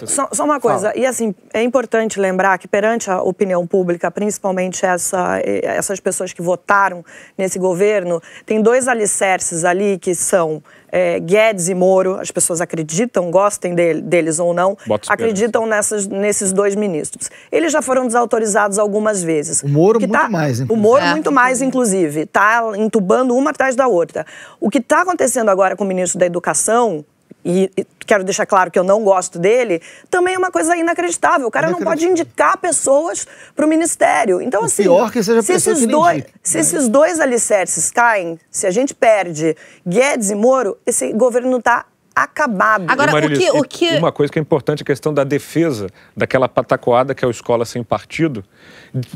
Só, só, uma coisa, Fala. e assim, é importante lembrar que perante a opinião pública, principalmente essa, essas pessoas que votaram nesse governo, tem dois alicerces ali que são é, Guedes e Moro, as pessoas acreditam, gostem dele, deles ou não, acreditam nessas, nesses dois ministros. Eles já foram desautorizados algumas vezes. O Moro muito tá, mais. Inclusive. O Moro é, muito mais, inclusive. Está entubando uma atrás da outra. O que está acontecendo agora com o ministro da Educação, e, quero deixar claro que eu não gosto dele, também é uma coisa inacreditável. O cara não pode indicar pessoas para o ministério. Então, o assim. Pior é que seja se esses que dois, indique, Se né? esses dois alicerces caem, se a gente perde Guedes e Moro, esse governo está acabado. Agora, Marilis, o, que, o que... Uma coisa que é importante, é a questão da defesa daquela patacoada que é a Escola Sem Partido.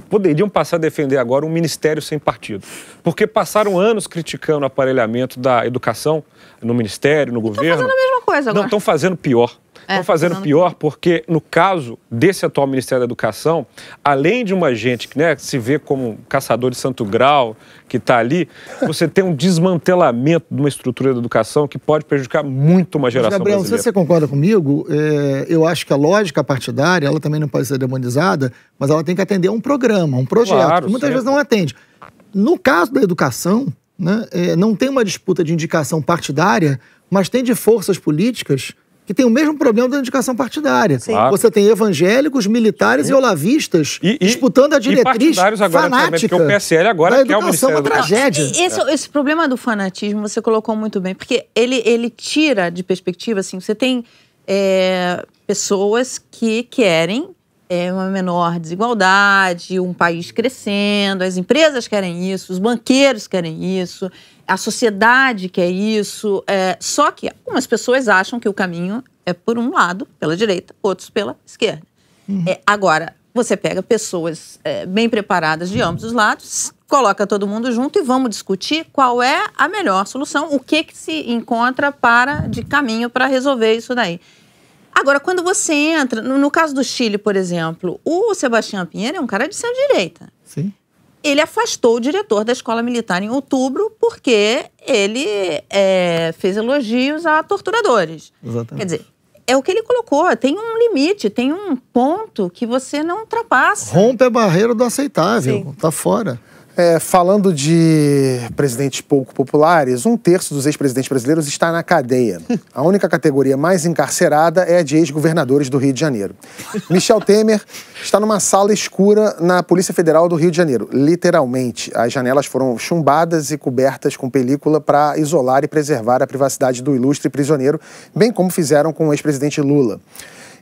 Poderiam passar a defender agora um ministério sem partido. Porque passaram anos criticando o aparelhamento da educação no ministério, no e governo. Estão fazendo a mesma coisa agora. Não, estão fazendo pior. É, Estão é, fazendo pior porque, no caso desse atual Ministério da Educação, além de uma gente que né, se vê como caçador de santo grau, que está ali, você tem um desmantelamento de uma estrutura da educação que pode prejudicar muito uma geração Mas, Gabriel, brasileira. se você concorda comigo, é, eu acho que a lógica partidária, ela também não pode ser demonizada, mas ela tem que atender a um programa, a um projeto, claro, muitas vezes não atende. No caso da educação, né, é, não tem uma disputa de indicação partidária, mas tem de forças políticas que tem o mesmo problema da indicação partidária. Claro. Você tem evangélicos, militares e olavistas e, e, disputando a diretriz agora fanática. Porque o PSL agora quer o Ministério uma tragédia. É, esse, é. esse problema do fanatismo você colocou muito bem, porque ele, ele tira de perspectiva, assim, você tem é, pessoas que querem é, uma menor desigualdade, um país crescendo, as empresas querem isso, os banqueiros querem isso, a sociedade quer isso. É, só que algumas pessoas acham que o caminho é por um lado, pela direita, outros pela esquerda. Uhum. É, agora, você pega pessoas é, bem preparadas de ambos os lados, coloca todo mundo junto e vamos discutir qual é a melhor solução, o que, que se encontra para de caminho para resolver isso daí. Agora, quando você entra, no, no, caso do Chile, por exemplo, o Sebastião Pinheiro é um cara de centro-direita. Sim ele afastou o diretor da escola militar em outubro porque ele é, fez elogios a torturadores. Exatamente. Quer dizer, é o que ele colocou. Tem um limite, tem um ponto que você não ultrapassa. Rompe a barreira do aceitável, Sim. tá fora. É, falando de presidentes pouco populares, um terço dos ex-presidentes brasileiros está na cadeia. A única categoria mais encarcerada é a de ex-governadores do Rio de Janeiro. Michel Temer está numa sala escura na Polícia Federal do Rio de Janeiro. Literalmente, as janelas foram chumbadas e cobertas com película para isolar e preservar a privacidade do ilustre prisioneiro, bem como fizeram com o ex-presidente Lula.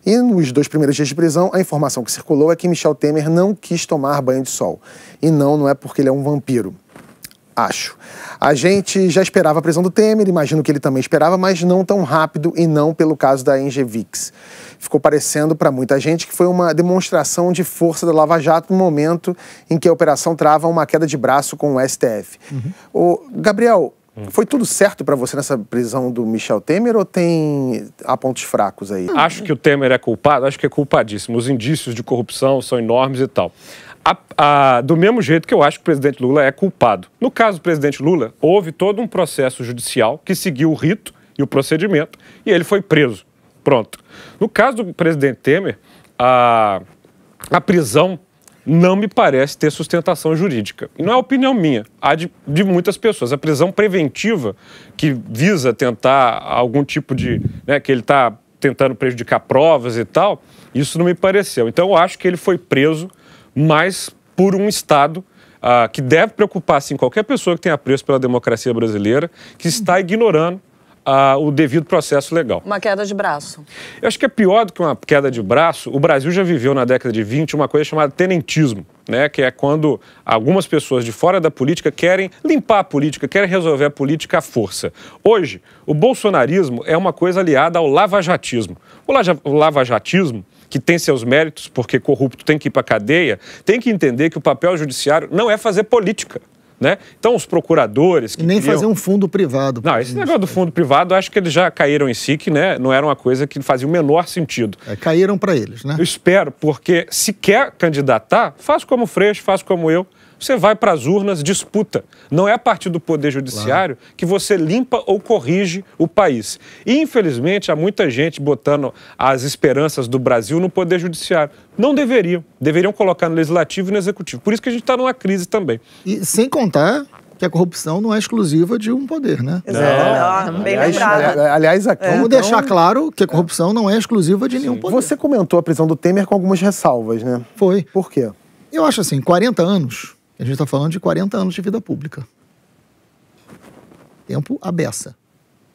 E nos dois primeiros dias de prisão, a informação que circulou é que Michel Temer não quis tomar banho de sol. E não, não é porque ele é um vampiro. Acho. A gente já esperava a prisão do Temer, imagino que ele também esperava, mas não tão rápido e não pelo caso da Engevix. Ficou parecendo para muita gente que foi uma demonstração de força da Lava Jato no momento em que a operação trava uma queda de braço com o STF. Uhum. O Gabriel, Uhum. Foi tudo certo para você nessa prisão do Michel Temer ou tem há pontos fracos aí? Acho que o Temer é culpado, acho que é culpadíssimo. Os indícios de corrupção são enormes e tal. A, a, do mesmo jeito que eu acho que o presidente Lula é culpado. No caso do presidente Lula, houve todo um processo judicial que seguiu o rito e o procedimento e ele foi preso. Pronto. No caso do presidente Temer, a, a prisão não me parece ter sustentação jurídica. E não é opinião minha, há de, de muitas pessoas. A prisão preventiva, que visa tentar algum tipo de. Né, que ele está tentando prejudicar provas e tal, isso não me pareceu. Então eu acho que ele foi preso mais por um Estado ah, que deve preocupar, sim, qualquer pessoa que tenha preço pela democracia brasileira, que está uhum. ignorando o devido processo legal. Uma queda de braço. Eu acho que é pior do que uma queda de braço. O Brasil já viveu na década de 20 uma coisa chamada tenentismo. Né, que é quando algumas pessoas de fora da política querem limpar a política, querem resolver a política à força. Hoje, o bolsonarismo é uma coisa aliada ao lavajatismo. O, lava o lavajatismo, que tem seus méritos, porque corrupto tem que ir para a cadeia, tem que entender que o papel judiciário não é fazer política. Né? Então, os procuradores. Que e nem queriam... fazer um fundo privado. Não, esse negócio do fundo privado, acho que eles já caíram em si, que né, não era uma coisa que fazia o menor sentido. É, caíram para eles, né? Eu espero, porque se quer candidatar, faz como o Freixo, faz como eu você vai para as urnas, disputa. Não é a partir do Poder Judiciário claro. que você limpa ou corrige o país. E, infelizmente, há muita gente botando as esperanças do Brasil no Poder Judiciário. Não deveriam. Deveriam colocar no Legislativo e no Executivo. Por isso que a gente está numa crise também. E sem contar que a corrupção não é exclusiva de um poder, né? Não, não, bem aliás, lembrado. Aliás, aqui, é. vamos então, deixar claro que a corrupção não é exclusiva de Sim. nenhum poder. Você comentou a prisão do Temer com algumas ressalvas, né? Foi. Por quê? Eu acho assim, 40 anos a gente está falando de 40 anos de vida pública. Tempo à beça.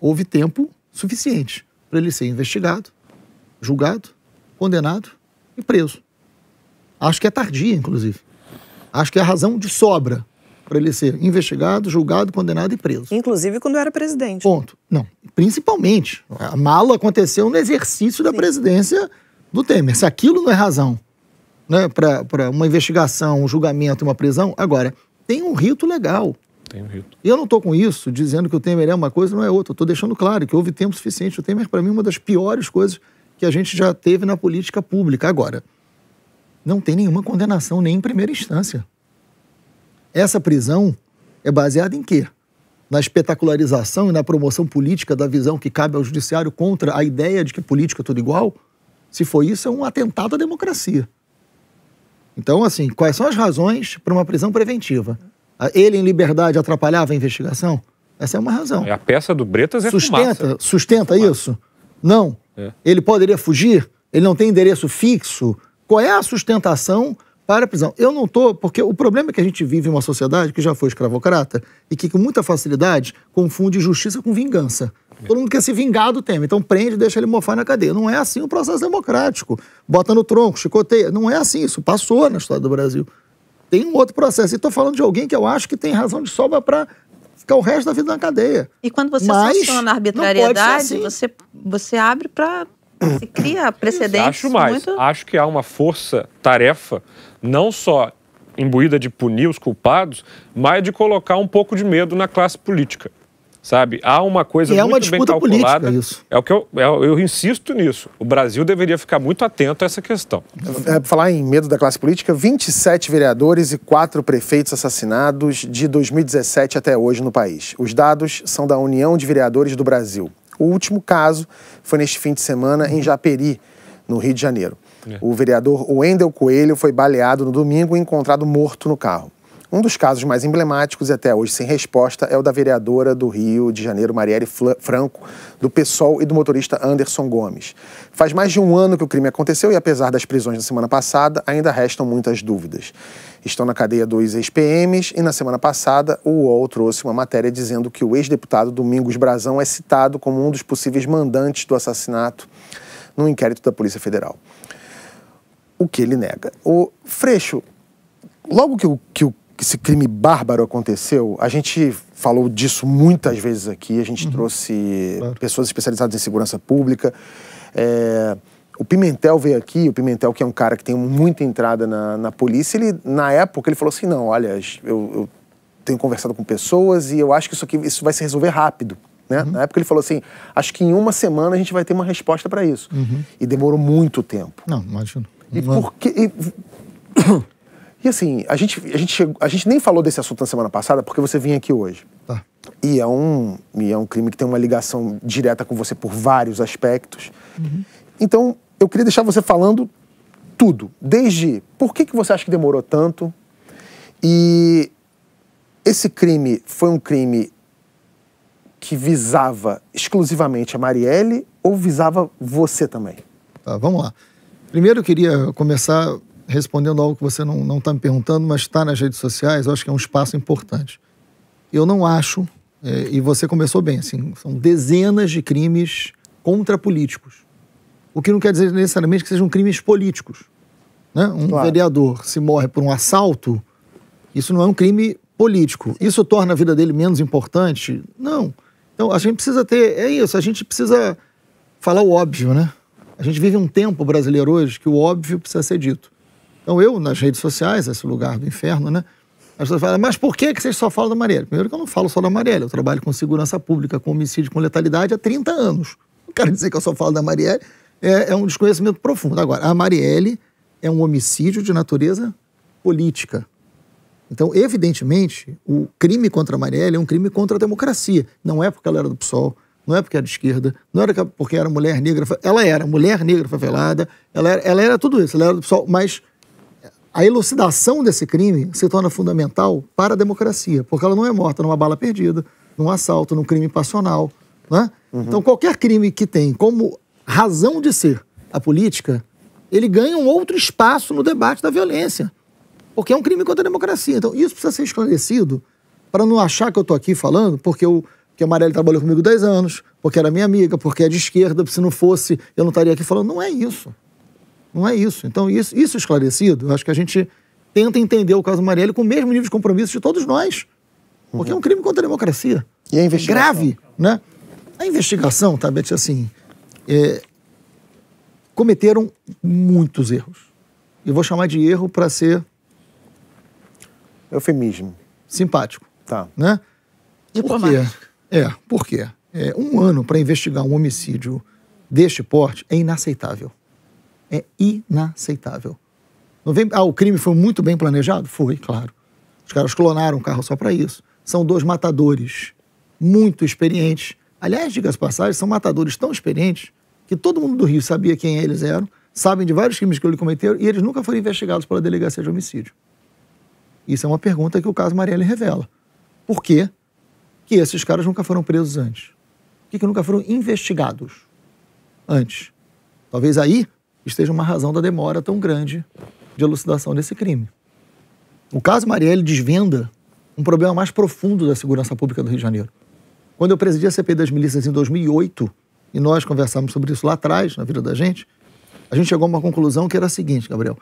Houve tempo suficiente para ele ser investigado, julgado, condenado e preso. Acho que é tardia, inclusive. Acho que é a razão de sobra para ele ser investigado, julgado, condenado e preso. Inclusive quando era presidente. Ponto. Não, principalmente. A mala aconteceu no exercício da Sim. presidência do Temer. Se aquilo não é razão né, para uma investigação, um julgamento, uma prisão. Agora, tem um rito legal. Tem um rito. E eu não estou com isso dizendo que o Temer é uma coisa não é outra. Estou deixando claro que houve tempo suficiente. O Temer, para mim, é uma das piores coisas que a gente já teve na política pública. Agora, não tem nenhuma condenação, nem em primeira instância. Essa prisão é baseada em quê? Na espetacularização e na promoção política da visão que cabe ao judiciário contra a ideia de que política é tudo igual? Se for isso, é um atentado à democracia. Então, assim, quais são as razões para uma prisão preventiva? Ele em liberdade atrapalhava a investigação? Essa é uma razão. É, a peça do Bretas é sustenta, fumaça. Sustenta fumaça. isso? Não. É. Ele poderia fugir? Ele não tem endereço fixo? Qual é a sustentação para a prisão. Eu não estou, porque o problema é que a gente vive uma sociedade que já foi escravocrata e que com muita facilidade confunde justiça com vingança. Todo mundo quer se vingar do tema, então prende e deixa ele mofar na cadeia. Não é assim o processo democrático. Bota no tronco, chicoteia. Não é assim, isso passou na história do Brasil. Tem um outro processo. E estou falando de alguém que eu acho que tem razão de sobra para ficar o resto da vida na cadeia. E quando você Mas sanciona a arbitrariedade, assim. você, você abre para. Você cria precedentes. Acho mais. Muito... Acho que há uma força-tarefa não só imbuída de punir os culpados, mas de colocar um pouco de medo na classe política. Sabe? Há uma coisa e é muito uma bem calculada. Política, isso. É o que eu, eu, é eu, insisto nisso. O Brasil deveria ficar muito atento a essa questão. É, falar em medo da classe política, 27 vereadores e quatro prefeitos assassinados de 2017 até hoje no país. Os dados são da União de Vereadores do Brasil. O último caso foi neste fim de semana em Japeri, no Rio de Janeiro. É. O vereador Wendel Coelho foi baleado no domingo e encontrado morto no carro. Um dos casos mais emblemáticos e até hoje sem resposta é o da vereadora do Rio de Janeiro, Marielle Franco, do PSOL e do motorista Anderson Gomes. Faz mais de um ano que o crime aconteceu e, apesar das prisões na semana passada, ainda restam muitas dúvidas. Estão na cadeia dois ex-PMs e, na semana passada, o UOL trouxe uma matéria dizendo que o ex-deputado Domingos Brazão é citado como um dos possíveis mandantes do assassinato no inquérito da Polícia Federal o que ele nega. O Freixo, logo que, o, que, o, que esse crime bárbaro aconteceu, a gente falou disso muitas vezes aqui, a gente uhum. trouxe claro. pessoas especializadas em segurança pública. É, o Pimentel veio aqui, o Pimentel, que é um cara que tem muita entrada na, na polícia, ele, na época, ele falou assim: não, olha, eu, eu tenho conversado com pessoas e eu acho que isso aqui isso vai se resolver rápido. Né? Uhum. Na época ele falou assim: acho que em uma semana a gente vai ter uma resposta para isso. Uhum. E demorou muito tempo. Não, imagino. E por que. E... e, assim, a gente, a, gente chegou, a gente nem falou desse assunto na semana passada porque você vinha aqui hoje. Tá. E é, um, e é um crime que tem uma ligação direta com você por vários aspectos. Uhum. Então, eu queria deixar você falando tudo. Desde por que, que você acha que demorou tanto? E esse crime foi um crime que visava exclusivamente a Marielle ou visava você também? Tá, vamos lá. Primeiro, eu queria começar respondendo algo que você não está me perguntando, mas está nas redes sociais, eu acho que é um espaço importante. Eu não acho, é, e você começou bem, assim, são dezenas de crimes contra políticos. O que não quer dizer necessariamente que sejam crimes políticos. Né? Um claro. vereador se morre por um assalto, isso não é um crime político. Isso torna a vida dele menos importante? Não. Então, a gente precisa ter. É isso, a gente precisa falar o óbvio, né? A gente vive um tempo brasileiro hoje que o óbvio precisa ser dito. Então eu, nas redes sociais, esse lugar do inferno, né? As pessoas falam, mas por que vocês só falam da Marielle? Primeiro que eu não falo só da Marielle, eu trabalho com segurança pública, com homicídio, com letalidade há 30 anos. Não quero dizer que eu só falo da Marielle, é, é um desconhecimento profundo. Agora, a Marielle é um homicídio de natureza política. Então, evidentemente, o crime contra a Marielle é um crime contra a democracia. Não é porque ela era do PSOL, não é porque era de esquerda, não era porque era mulher negra. Ela era mulher negra favelada, ela era, ela era tudo isso, ela era do pessoal. Mas a elucidação desse crime se torna fundamental para a democracia, porque ela não é morta numa bala perdida, num assalto, num crime passional. Né? Uhum. Então, qualquer crime que tem como razão de ser a política, ele ganha um outro espaço no debate da violência, porque é um crime contra a democracia. Então, isso precisa ser esclarecido para não achar que eu estou aqui falando, porque eu porque a Marielle trabalhou comigo 10 anos, porque era minha amiga, porque é de esquerda, se não fosse, eu não estaria aqui falando. Não é isso. Não é isso. Então, isso, isso esclarecido, eu acho que a gente tenta entender o caso Marielle com o mesmo nível de compromisso de todos nós. Porque uhum. é um uhum. crime contra a democracia. E a investigação? Grave, né? A investigação, tá, Beth, assim... É... cometeram muitos erros. Eu vou chamar de erro para ser... Eufemismo. Simpático. Tá. Né? Diplomático. É, por quê? É, um ano para investigar um homicídio deste porte é inaceitável. É inaceitável. ah, o crime foi muito bem planejado? Foi, claro. Os caras clonaram o carro só para isso. São dois matadores muito experientes. Aliás, diga-se passagem, são matadores tão experientes que todo mundo do Rio sabia quem eles eram, sabem de vários crimes que eles cometeram e eles nunca foram investigados pela delegacia de homicídio. Isso é uma pergunta que o caso Marielle revela. Por quê? que esses caras nunca foram presos antes. Por que, que nunca foram investigados antes? Talvez aí esteja uma razão da demora tão grande de elucidação desse crime. O caso Marielle desvenda um problema mais profundo da segurança pública do Rio de Janeiro. Quando eu presidi a CPI das milícias em 2008, e nós conversamos sobre isso lá atrás, na vida da gente, a gente chegou a uma conclusão que era a seguinte, Gabriel.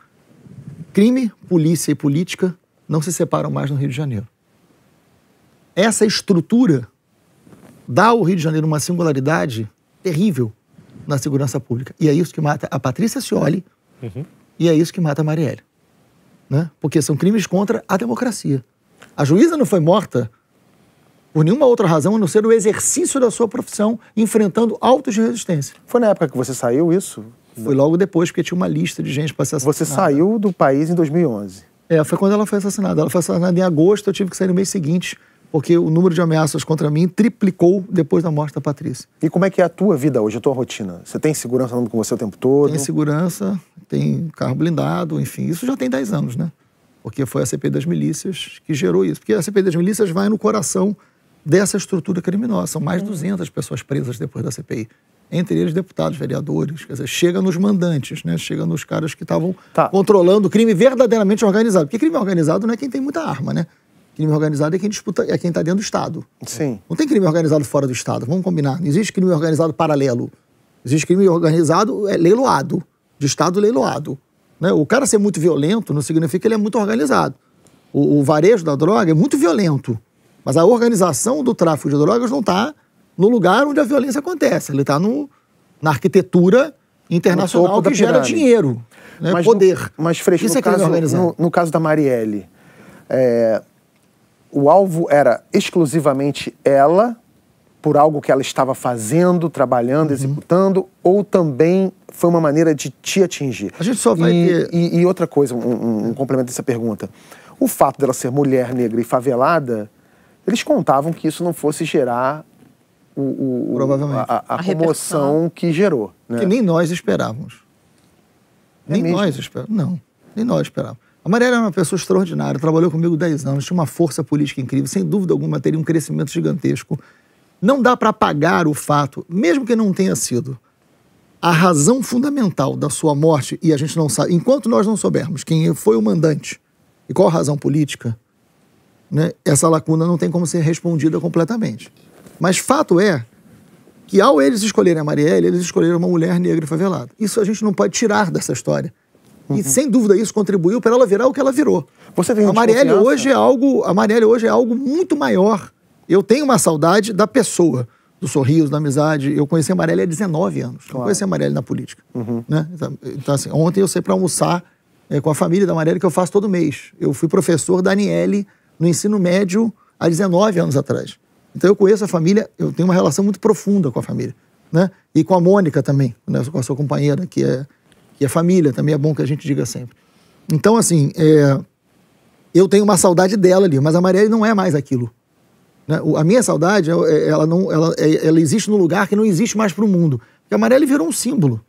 Crime, polícia e política não se separam mais no Rio de Janeiro. Essa estrutura dá ao Rio de Janeiro uma singularidade terrível na segurança pública. E é isso que mata a Patrícia Cioli uhum. e é isso que mata a Marielle. Né? Porque são crimes contra a democracia. A juíza não foi morta por nenhuma outra razão a não ser o exercício da sua profissão, enfrentando autos de resistência. Foi na época que você saiu isso? Foi logo depois, porque tinha uma lista de gente para ser assassinada. Você saiu do país em 2011? É, foi quando ela foi assassinada. Ela foi assassinada em agosto, eu tive que sair no mês seguinte porque o número de ameaças contra mim triplicou depois da morte da Patrícia. E como é que é a tua vida hoje, a tua rotina? Você tem segurança andando com você o tempo todo? Tem segurança, tem carro blindado, enfim. Isso já tem 10 anos, né? Porque foi a CPI das milícias que gerou isso. Porque a CPI das milícias vai no coração dessa estrutura criminosa. São mais é. de 200 pessoas presas depois da CPI. Entre eles, deputados, vereadores. Quer dizer, chega nos mandantes, né? Chega nos caras que estavam tá. controlando o crime verdadeiramente organizado. Porque crime organizado não é quem tem muita arma, né? Crime organizado é quem disputa, é quem está dentro do Estado. Sim. Não tem crime organizado fora do Estado, vamos combinar. Não existe crime organizado paralelo. Existe crime organizado é, leiloado, de Estado leiloado. Né? O cara ser muito violento não significa que ele é muito organizado. O, o varejo da droga é muito violento, mas a organização do tráfico de drogas não está no lugar onde a violência acontece. Ele está na arquitetura internacional que gera dinheiro, né? mas poder. No, mas, Fresco, Isso é no, é caso, no, no caso da Marielle, é, o alvo era exclusivamente ela, por algo que ela estava fazendo, trabalhando, uhum. executando, ou também foi uma maneira de te atingir? A gente só vai e, ter... e, e outra coisa, um, um, um complemento dessa pergunta. O fato dela ser mulher negra e favelada, eles contavam que isso não fosse gerar o, o, Provavelmente. a, a, a comoção que gerou. Né? Que nem nós esperávamos. É nem mesmo? nós esperávamos. Não, nem nós esperávamos. A Marielle é uma pessoa extraordinária, trabalhou comigo 10 anos, tinha uma força política incrível, sem dúvida alguma teria um crescimento gigantesco. Não dá para apagar o fato, mesmo que não tenha sido a razão fundamental da sua morte, e a gente não sabe, enquanto nós não soubermos quem foi o mandante e qual a razão política, né, essa lacuna não tem como ser respondida completamente. Mas fato é que ao eles escolherem a Marielle, eles escolheram uma mulher negra e favelada. Isso a gente não pode tirar dessa história. Uhum. E sem dúvida isso contribuiu para ela virar o que ela virou. Você tem a Marielle hoje é algo, a Marielle hoje é algo muito maior. Eu tenho uma saudade da pessoa, do sorriso, da amizade. Eu conheci a Marielle há 19 anos. Claro. Eu conheci a Marielle na política, uhum. né? Então, então assim, ontem eu saí para almoçar é, com a família da Marielle que eu faço todo mês. Eu fui professor Daniele no ensino médio há 19 anos atrás. Então eu conheço a família, eu tenho uma relação muito profunda com a família, né? E com a Mônica também, né? com a sua companheira que é e a família também é bom que a gente diga sempre. Então, assim, é, eu tenho uma saudade dela ali, mas a Marielle não é mais aquilo. Né? O, a minha saudade, ela, não, ela, é, ela existe no lugar que não existe mais para o mundo. Porque a Marielle virou um símbolo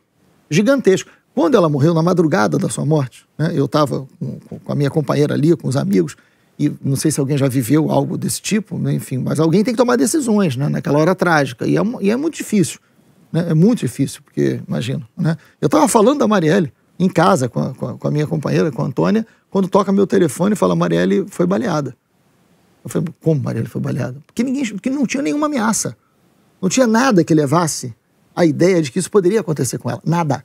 gigantesco. Quando ela morreu, na madrugada da sua morte, né? eu estava com, com a minha companheira ali, com os amigos, e não sei se alguém já viveu algo desse tipo, né, enfim, mas alguém tem que tomar decisões né, naquela hora trágica, e é, e é muito difícil. Né? É muito difícil, porque, imagino, né? Eu estava falando da Marielle em casa com a, com a, minha companheira, com a Antônia, quando toca meu telefone e fala, Marielle foi baleada. Eu falei, como Marielle foi baleada? Porque, ninguém, porque não tinha nenhuma ameaça. Não tinha nada que levasse a ideia de que isso poderia acontecer com ela. Nada.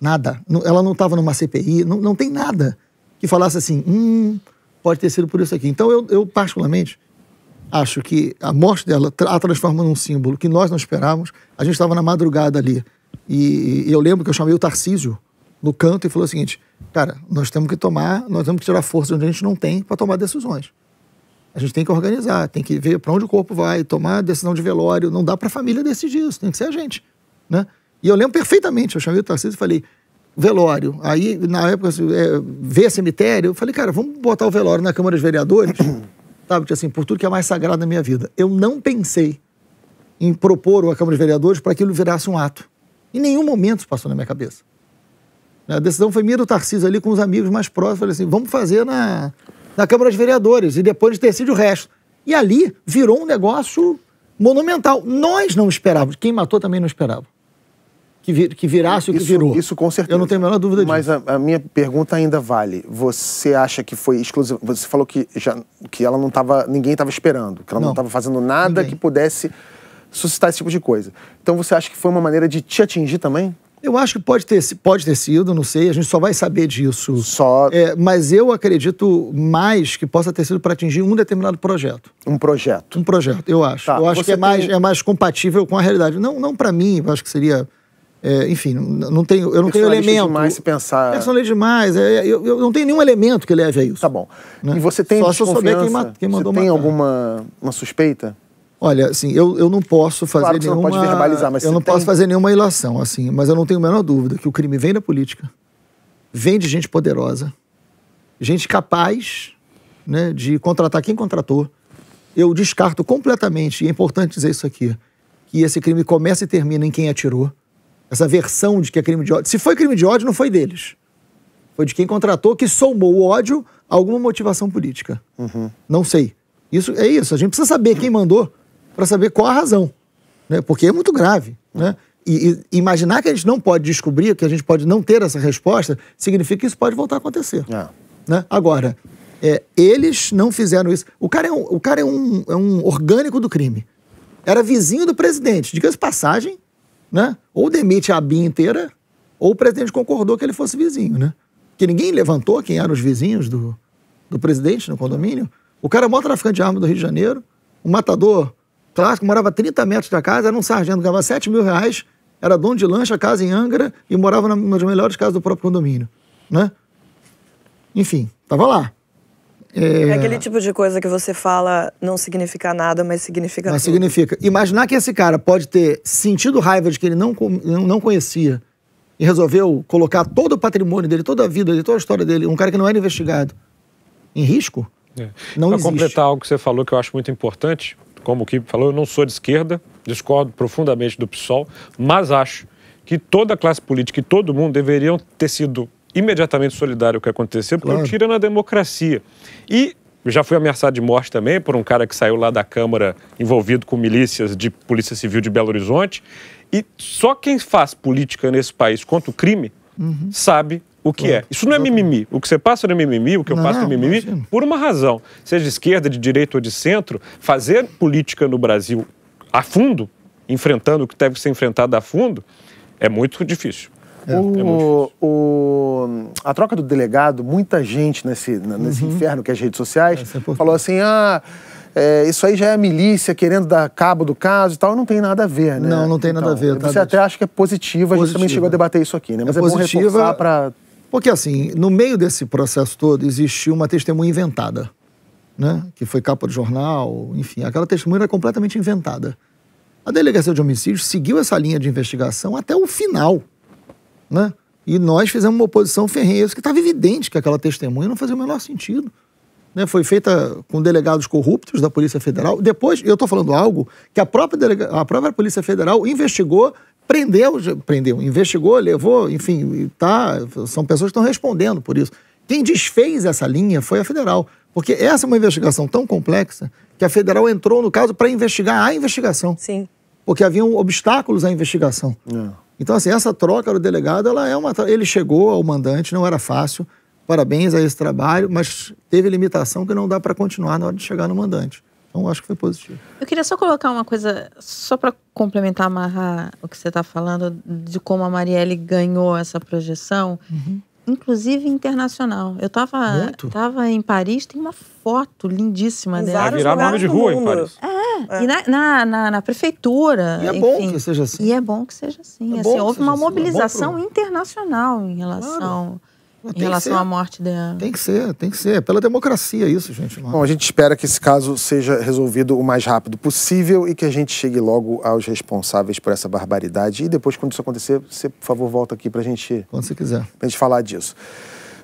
Nada. Ela não estava numa CPI, não, não tem nada que falasse assim, hum, pode ter sido por isso aqui. Então, eu, eu particularmente, acho que a morte dela a transforma num símbolo que nós não esperávamos. A gente estava na madrugada ali e, e, eu lembro que eu chamei o Tarcísio no canto e falou o seguinte: cara, nós temos que tomar, nós temos que tirar força onde a gente não tem para tomar decisões. A gente tem que organizar, tem que ver para onde o corpo vai, tomar decisão de velório. Não dá para a família decidir isso, tem que ser a gente, né? E eu lembro perfeitamente, eu chamei o Tarcísio e falei, velório. Aí, na época, assim, é, ver cemitério, eu falei, cara, vamos botar o velório na Câmara dos Vereadores sabe, tipo assim, por tudo que é mais sagrado na minha vida. Eu não pensei em propor a Câmara de Vereadores para que ele virasse um ato. Em nenhum momento isso passou na minha cabeça. A decisão foi minha do Tarcísio ali com os amigos mais próximos. Falei assim, vamos fazer na, na Câmara de Vereadores e depois a gente decide o resto. E ali virou um negócio monumental. Nós não esperávamos. Quem matou também não esperava que, vir, que virasse o que virou. Isso com certeza. Eu não tenho a menor dúvida Mas disso. Mas a, a, minha pergunta ainda vale. Você acha que foi exclusivo? Você falou que, já, que ela não estava. ninguém estava esperando, que ela não estava fazendo nada ninguém. que pudesse suscitar esse tipo de coisa. Então você acha que foi uma maneira de te atingir também? Eu acho que pode ter, pode ter sido, não sei, a gente só vai saber disso. Só. É, mas eu acredito mais que possa ter sido para atingir um determinado projeto. Um projeto. Um projeto, eu acho. Tá. Eu acho você que é, tem... mais, é mais compatível com a realidade. Não, não para mim, eu acho que seria é, enfim, não tenho, eu não tenho elemento. demais se pensar. É personalista demais. É, eu, eu, não tenho nenhum elemento que leve a isso. Tá bom. Né? E você tem Só desconfiança? quem, quem mandou você tem matar. alguma uma suspeita? Olha, assim, eu, eu não posso fazer claro que nenhuma... Você não pode verbalizar, mas Eu não tem... posso fazer nenhuma ilação, assim. Mas eu não tenho a menor dúvida que o crime vem da política, vem de gente poderosa, gente capaz né, de contratar quem contratou. Eu descarto completamente, e é importante dizer isso aqui, que esse crime começa e termina em quem atirou essa versão de que é crime de ódio. Se foi crime de ódio, não foi deles. Foi de quem contratou, que somou o ódio a alguma motivação política. Uhum. Não sei. Isso é isso. A gente precisa saber quem mandou para saber qual a razão. Né? Porque é muito grave. Né? E, e, imaginar que a gente não pode descobrir, que a gente pode não ter essa resposta, significa que isso pode voltar a acontecer. É. Né? Agora, é, eles não fizeram isso. O cara, é um, o cara é, um, é um orgânico do crime. Era vizinho do presidente. Diga-se passagem, né? Ou demite a BIM inteira, ou o presidente concordou que ele fosse vizinho, né? Que ninguém levantou quem eram os vizinhos do, do presidente no condomínio. O cara é o maior traficante de arma do Rio de Janeiro, um matador clássico, morava a 30 metros da casa, era um sargento, ganhava 7 mil reais, era dono de lancha, casa em Angra e morava numa das melhores casas do próprio condomínio, né? Enfim, tava lá. É... é... aquele tipo de coisa que você fala não significa nada, mas significa Mas tudo. significa. Imaginar que esse cara pode ter sentido raiva de que ele não, não conhecia e resolveu colocar todo o patrimônio dele, toda a vida dele, toda a história dele, um cara que não era investigado, em risco, é. não Para completar algo que você falou que eu acho muito importante, como o Kip falou, eu não sou de esquerda, discordo profundamente do PSOL, mas acho que toda a classe política e todo mundo deveriam ter sido imediatamente solidário com o que aconteceu, porque claro. tira na democracia. E já fui ameaçado de morte também por um cara que saiu lá da Câmara envolvido com milícias de Polícia Civil de Belo Horizonte. E só quem faz política nesse país contra o crime uhum. sabe o que claro. é. Isso não é mimimi. O que você passa não é mimimi, o que eu não, passo é mimimi, imagino. por uma razão. Seja de esquerda, de direita ou de centro, fazer política no Brasil a fundo, enfrentando o que deve ser enfrentado a fundo, é muito difícil. É, o, é o, a troca do delegado, muita gente nesse, nesse uhum. inferno que é as redes sociais, é falou assim: ah, é, isso aí já é a milícia querendo dar cabo do caso e tal. Não tem nada a ver, né? Não, não tem nada a ver. Então, tá você até acha que é positiva, a gente também chegou a debater isso aqui, né? É Mas é, é positiva, bom reforçar para. Porque, assim, no meio desse processo todo, existiu uma testemunha inventada, né? Que foi capa de jornal, enfim, aquela testemunha era completamente inventada. A delegacia de homicídios seguiu essa linha de investigação até o final né? E nós fizemos uma oposição ferrenha, isso que estava evidente que aquela testemunha não fazia o menor sentido. Né? Foi feita com delegados corruptos da Polícia Federal. Depois, eu estou falando algo que a própria, delega, a própria Polícia Federal investigou, prendeu, prendeu, investigou, levou, enfim, tá, são pessoas que estão respondendo por isso. Quem desfez essa linha foi a Federal, porque essa é uma investigação tão complexa que a Federal entrou no caso para investigar a investigação. Sim. Porque haviam obstáculos à investigação. É. Então, assim, essa troca do delegado, ela é uma. Ele chegou ao mandante, não era fácil. Parabéns a esse trabalho, mas teve limitação que não dá para continuar na hora de chegar no mandante. Então, acho que foi positivo. Eu queria só colocar uma coisa, só para complementar, amarrar o que você está falando, de como a Marielle ganhou essa projeção, uhum. inclusive internacional. Eu estava tava em Paris, tem uma foto lindíssima dela. Vai virar nome de rua em Paris. É, é. E na, na, na, na, prefeitura. E é enfim. bom que seja assim. E é bom que seja assim. É assim houve uma assim. É mobilização pro... internacional em relação. Claro. Em relação à morte dela. Tem que ser, tem que ser. É pela democracia isso, gente. É? Bom, a gente espera que esse caso seja resolvido o mais rápido possível e que a gente chegue logo aos responsáveis por essa barbaridade. E depois, quando isso acontecer, você, por favor, volta aqui pra gente... Quando você quiser. Pra gente falar disso.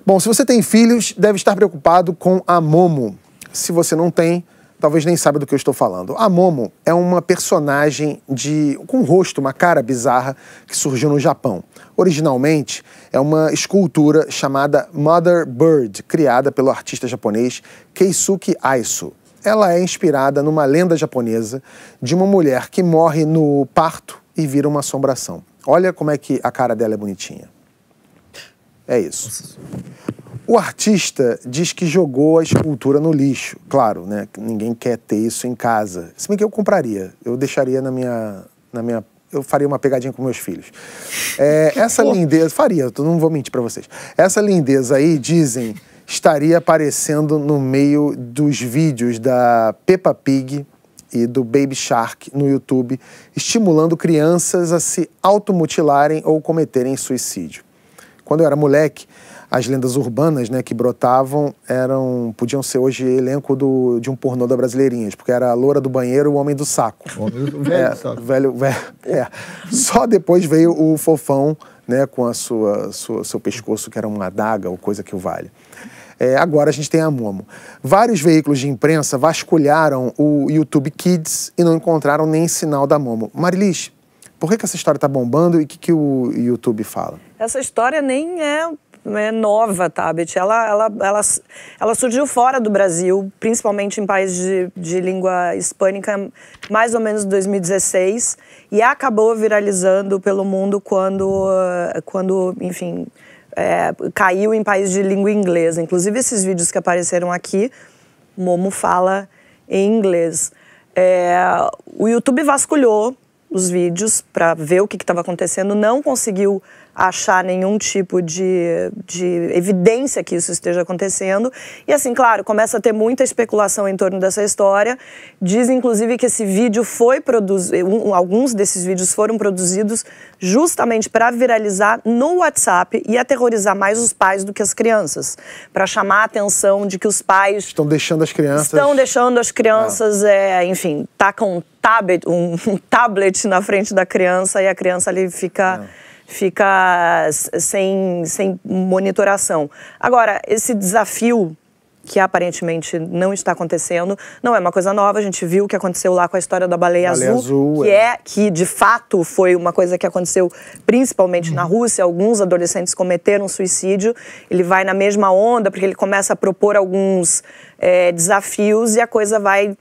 Bom, se você tem filhos, deve estar preocupado com a Momo. Se você não tem, talvez nem saiba do que eu estou falando. A Momo é uma personagem de com um rosto, uma cara bizarra que surgiu no Japão. Originalmente é uma escultura chamada Mother Bird, criada pelo artista japonês Keisuke Aiso. Ela é inspirada numa lenda japonesa de uma mulher que morre no parto e vira uma assombração. Olha como é que a cara dela é bonitinha. É isso. O artista diz que jogou a escultura no lixo. Claro, né? Ninguém quer ter isso em casa. Se bem que eu compraria, eu deixaria na minha, na minha eu faria uma pegadinha com meus filhos. É, essa porra. lindeza, faria, não vou mentir para vocês. Essa lindeza aí, dizem, estaria aparecendo no meio dos vídeos da Peppa Pig e do Baby Shark no YouTube, estimulando crianças a se automutilarem ou cometerem suicídio. Quando eu era moleque, as lendas urbanas né, que brotavam eram podiam ser hoje elenco do, de um pornô da Brasileirinhas, porque era a loura do banheiro o homem do saco. O homem do velho é, saco. Velho, velho, é. Só depois veio o fofão né, com a sua, sua, seu pescoço, que era uma adaga ou coisa que o vale. É, agora a gente tem a Momo. Vários veículos de imprensa vasculharam o YouTube Kids e não encontraram nem sinal da Momo. Marilis, por que, que essa história está bombando e o que, que o YouTube fala? Essa história nem é é nova, Tabet. Ela, ela, ela, ela surgiu fora do Brasil, principalmente em países de, de língua hispânica, mais ou menos 2016, e acabou viralizando pelo mundo quando, quando enfim, é, caiu em países de língua inglesa. Inclusive, esses vídeos que apareceram aqui, Momo fala em inglês. É, o YouTube vasculhou os vídeos para ver o que estava acontecendo, não conseguiu achar nenhum tipo de, de evidência que isso esteja acontecendo. E assim, claro, começa a ter muita especulação em torno dessa história. Diz, inclusive, que esse vídeo foi produzido, um, alguns desses vídeos foram produzidos justamente para viralizar no WhatsApp e aterrorizar mais os pais do que as crianças, para chamar a atenção de que os pais estão deixando as crianças estão deixando as crianças, ah. é, enfim, tacam um tablet, um, um tablet na frente da criança e a criança ali fica Não ah fica sem, sem monitoração. Agora, esse desafio que aparentemente não está acontecendo. Não é uma coisa nova, a gente viu o que aconteceu lá com a história da baleia, baleia azul, azul, que é. é. que de fato foi uma coisa que aconteceu principalmente na Rússia. Alguns adolescentes cometeram suicídio. Ele vai na mesma onda porque ele começa a propor alguns é, desafios e a coisa vai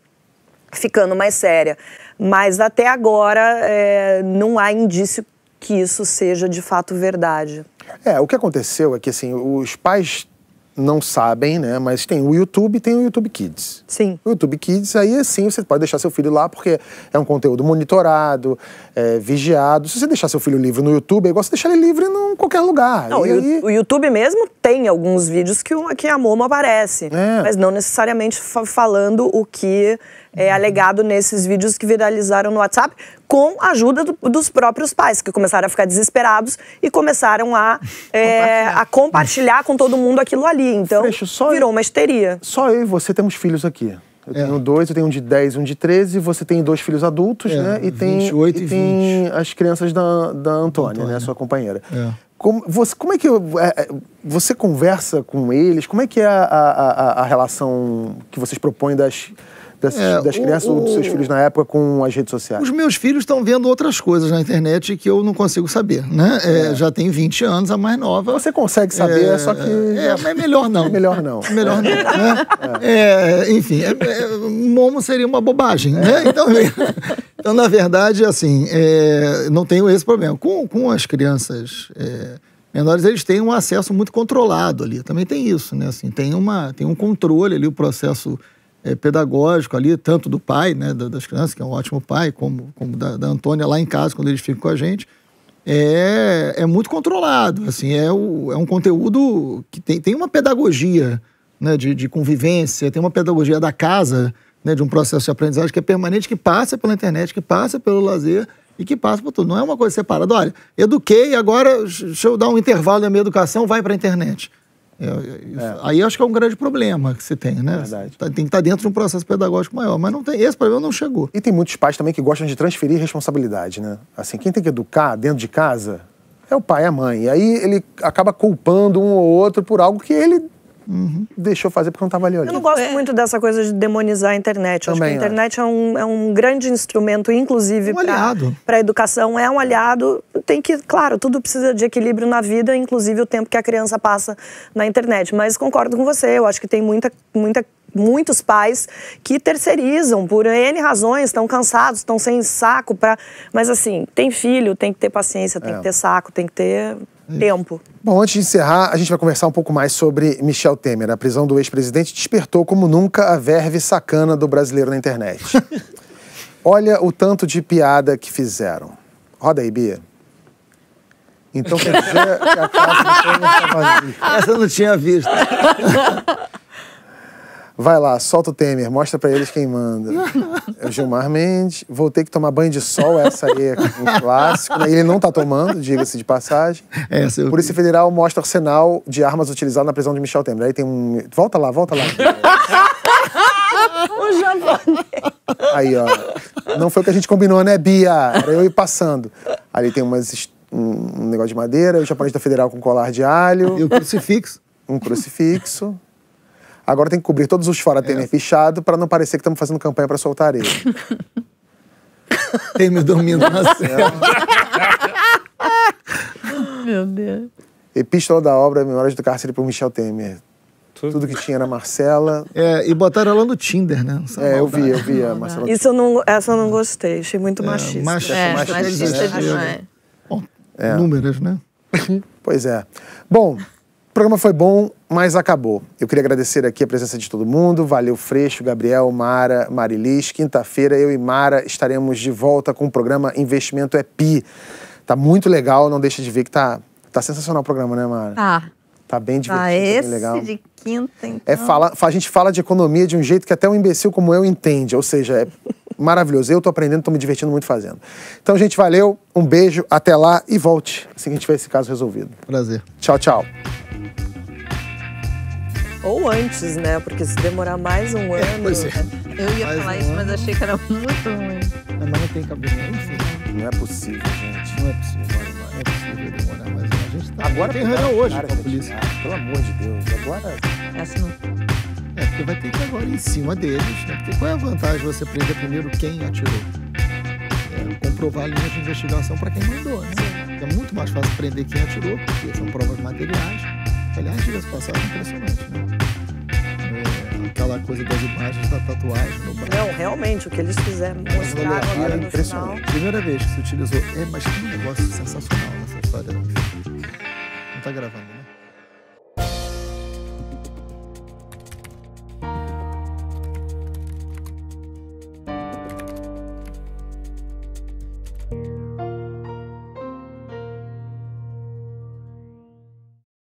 ficando mais séria. Mas até agora é, não há indício que isso seja de fato verdade. É, o que aconteceu é que assim, os pais não sabem, né? Mas tem o YouTube tem o YouTube Kids. Sim. O YouTube Kids, aí assim você pode deixar seu filho lá, porque é um conteúdo monitorado, é, vigiado. Se você deixar seu filho livre no YouTube, é igual você deixar ele livre em qualquer lugar. Não, aí... o YouTube mesmo tem alguns vídeos que, que a Momo aparece, é. mas não necessariamente falando o que é, alegado nesses vídeos que viralizaram no WhatsApp, com a ajuda do, dos próprios pais, que começaram a ficar desesperados e começaram a, é, compartilhar. a compartilhar com todo mundo aquilo ali. Então, Freixo, virou eu, uma histeria. Só eu e você temos filhos aqui. Eu é. tenho dois, eu tenho um de 10 um de 13. Você tem dois filhos adultos, é, né? E 28 tem, 28 e, e tem as crianças da, da Antônia, Antônia. né? Sua companheira. É. Como, você, como é que é, é, você conversa com eles? Como é que é a, a, a relação que vocês propõem das das, é, das crianças o, ou dos seus filhos na época com as redes sociais? Os meus filhos estão vendo outras coisas na internet que eu não consigo saber, né? É, é. já tem 20 anos, a mais nova. Você consegue saber, é, só que. É, é mas é melhor não. melhor não. melhor não. Né? enfim, Momo seria uma bobagem, né? Então, então, na verdade, assim, não tenho esse problema. Com, com as crianças menores eles têm um acesso muito controlado ali. Também tem isso, né? Assim, tem, uma, tem um controle ali, o processo é, pedagógico ali, tanto do pai, né, das crianças, que é um ótimo pai, como, como da, da Antônia lá em casa, quando eles ficam com a gente, é, é muito controlado. Assim, é, o, é um conteúdo que tem, tem uma pedagogia né, de, de convivência, tem uma pedagogia da casa, né, de um processo de aprendizagem que é permanente, que passa pela internet, que passa pelo lazer e que passa por tudo. Não é uma coisa separada. Olha, eduquei, agora deixa eu dar um intervalo na minha educação, vai para a internet. É, é. é. Aí acho que é um grande problema que se tem, né? Verdade. Tá, tem que estar tá dentro de um processo pedagógico maior, mas não tem, esse problema não chegou. E tem muitos pais também que gostam de transferir responsabilidade, né? Assim, quem tem que educar dentro de casa é o pai e é a mãe. E aí ele acaba culpando um ou outro por algo que ele Uhum. Deixou fazer porque não estava ali Eu não gosto é. muito dessa coisa de demonizar a internet. acho que a internet é um, é um grande instrumento, inclusive, um para a educação. É um aliado. Tem que, claro, tudo precisa de equilíbrio na vida, inclusive o tempo que a criança passa na internet. Mas concordo com você, eu acho que tem muita, muita muitos pais que terceirizam por N razões, estão cansados, estão sem saco para, mas assim, tem filho, tem que ter paciência, tem é. que ter saco, tem que ter Hum. tempo. Bom, antes de encerrar, a gente vai conversar um pouco mais sobre Michel Temer. A prisão do ex-presidente despertou como nunca a verve sacana do brasileiro na internet. Olha o tanto de piada que fizeram. Roda aí, Bia. Então quer dizer que a casa tá Essa eu não tinha visto. Vai lá, solta o Temer, mostra para eles quem manda. É o Gilmar Mendes. Vou ter que tomar banho de sol, essa aí é um clássico. Né? Ele não tá tomando, diga-se de passagem. É, seu Polícia Federal mostra arsenal de armas utilizadas na prisão de Michel Temer. Aí tem um... Volta lá, volta lá. um japonês. Aí, ó. Não foi o que a gente combinou, né, Bia? Era eu ir passando. Ali tem umas, um negócio de madeira, o japonês da Federal com colar de alho. E o crucifixo. Um crucifixo. Agora tem que cobrir todos os fora Temer é. para não parecer que estamos fazendo campanha para soltar ele. tem me dormindo na cela. Meu Deus. Epístola da obra Memórias do Cárcere para Michel Temer. Tudo. Tudo que tinha era Marcela. É, e botaram ela no Tinder, né? Essa é, maldade. eu vi, eu vi a Marcela. Isso eu não, essa eu não gostei, achei muito é, machista. Machista, é, machista, machista é demais. Bom, é. números, né? pois é. Bom, o programa foi bom mas acabou. Eu queria agradecer aqui a presença de todo mundo. Valeu, Freixo, Gabriel, Mara, Marilis. Quinta-feira eu e Mara estaremos de volta com o programa Investimento é Pi. Tá muito legal, não deixa de ver que tá, tá sensacional o programa, né, Mara? Tá. Tá bem divertido, ah, esse bem legal. de quinta, é, então. É a gente fala de economia de um jeito que até um imbecil como eu entende, ou seja, é maravilhoso. Eu tô aprendendo, tô me divertindo muito fazendo. Então, gente, valeu, um beijo, até lá e volte assim que a gente tiver esse caso resolvido. Prazer. Tchau, tchau. Ou antes, né? Porque se demorar mais um é, ano. Pois é. Eu ia mais falar um isso, ano. mas achei que era muito ruim. mas não tem cabelo, né? Não é possível, gente. Não é possível. Não é possível demorar mais um ano. A gente tá agora tem reunião hoje com a polícia. pelo amor de Deus, agora. Essa não. É, porque vai ter que ir agora em cima deles, né? Porque qual é a vantagem você prender primeiro quem atirou? É, comprovar a linha de investigação para quem mandou, né? É muito mais fácil prender quem atirou, porque são provas materiais. Aliás, diga é as passagens, é impressionante, né? É, aquela coisa das imagens da tatuagem no braço. Não, realmente, o que eles fizeram, mostraram ali no impressionante. Final. Primeira vez que se utilizou. É, mas que um negócio sensacional nessa história. Né? Não tá gravando, né?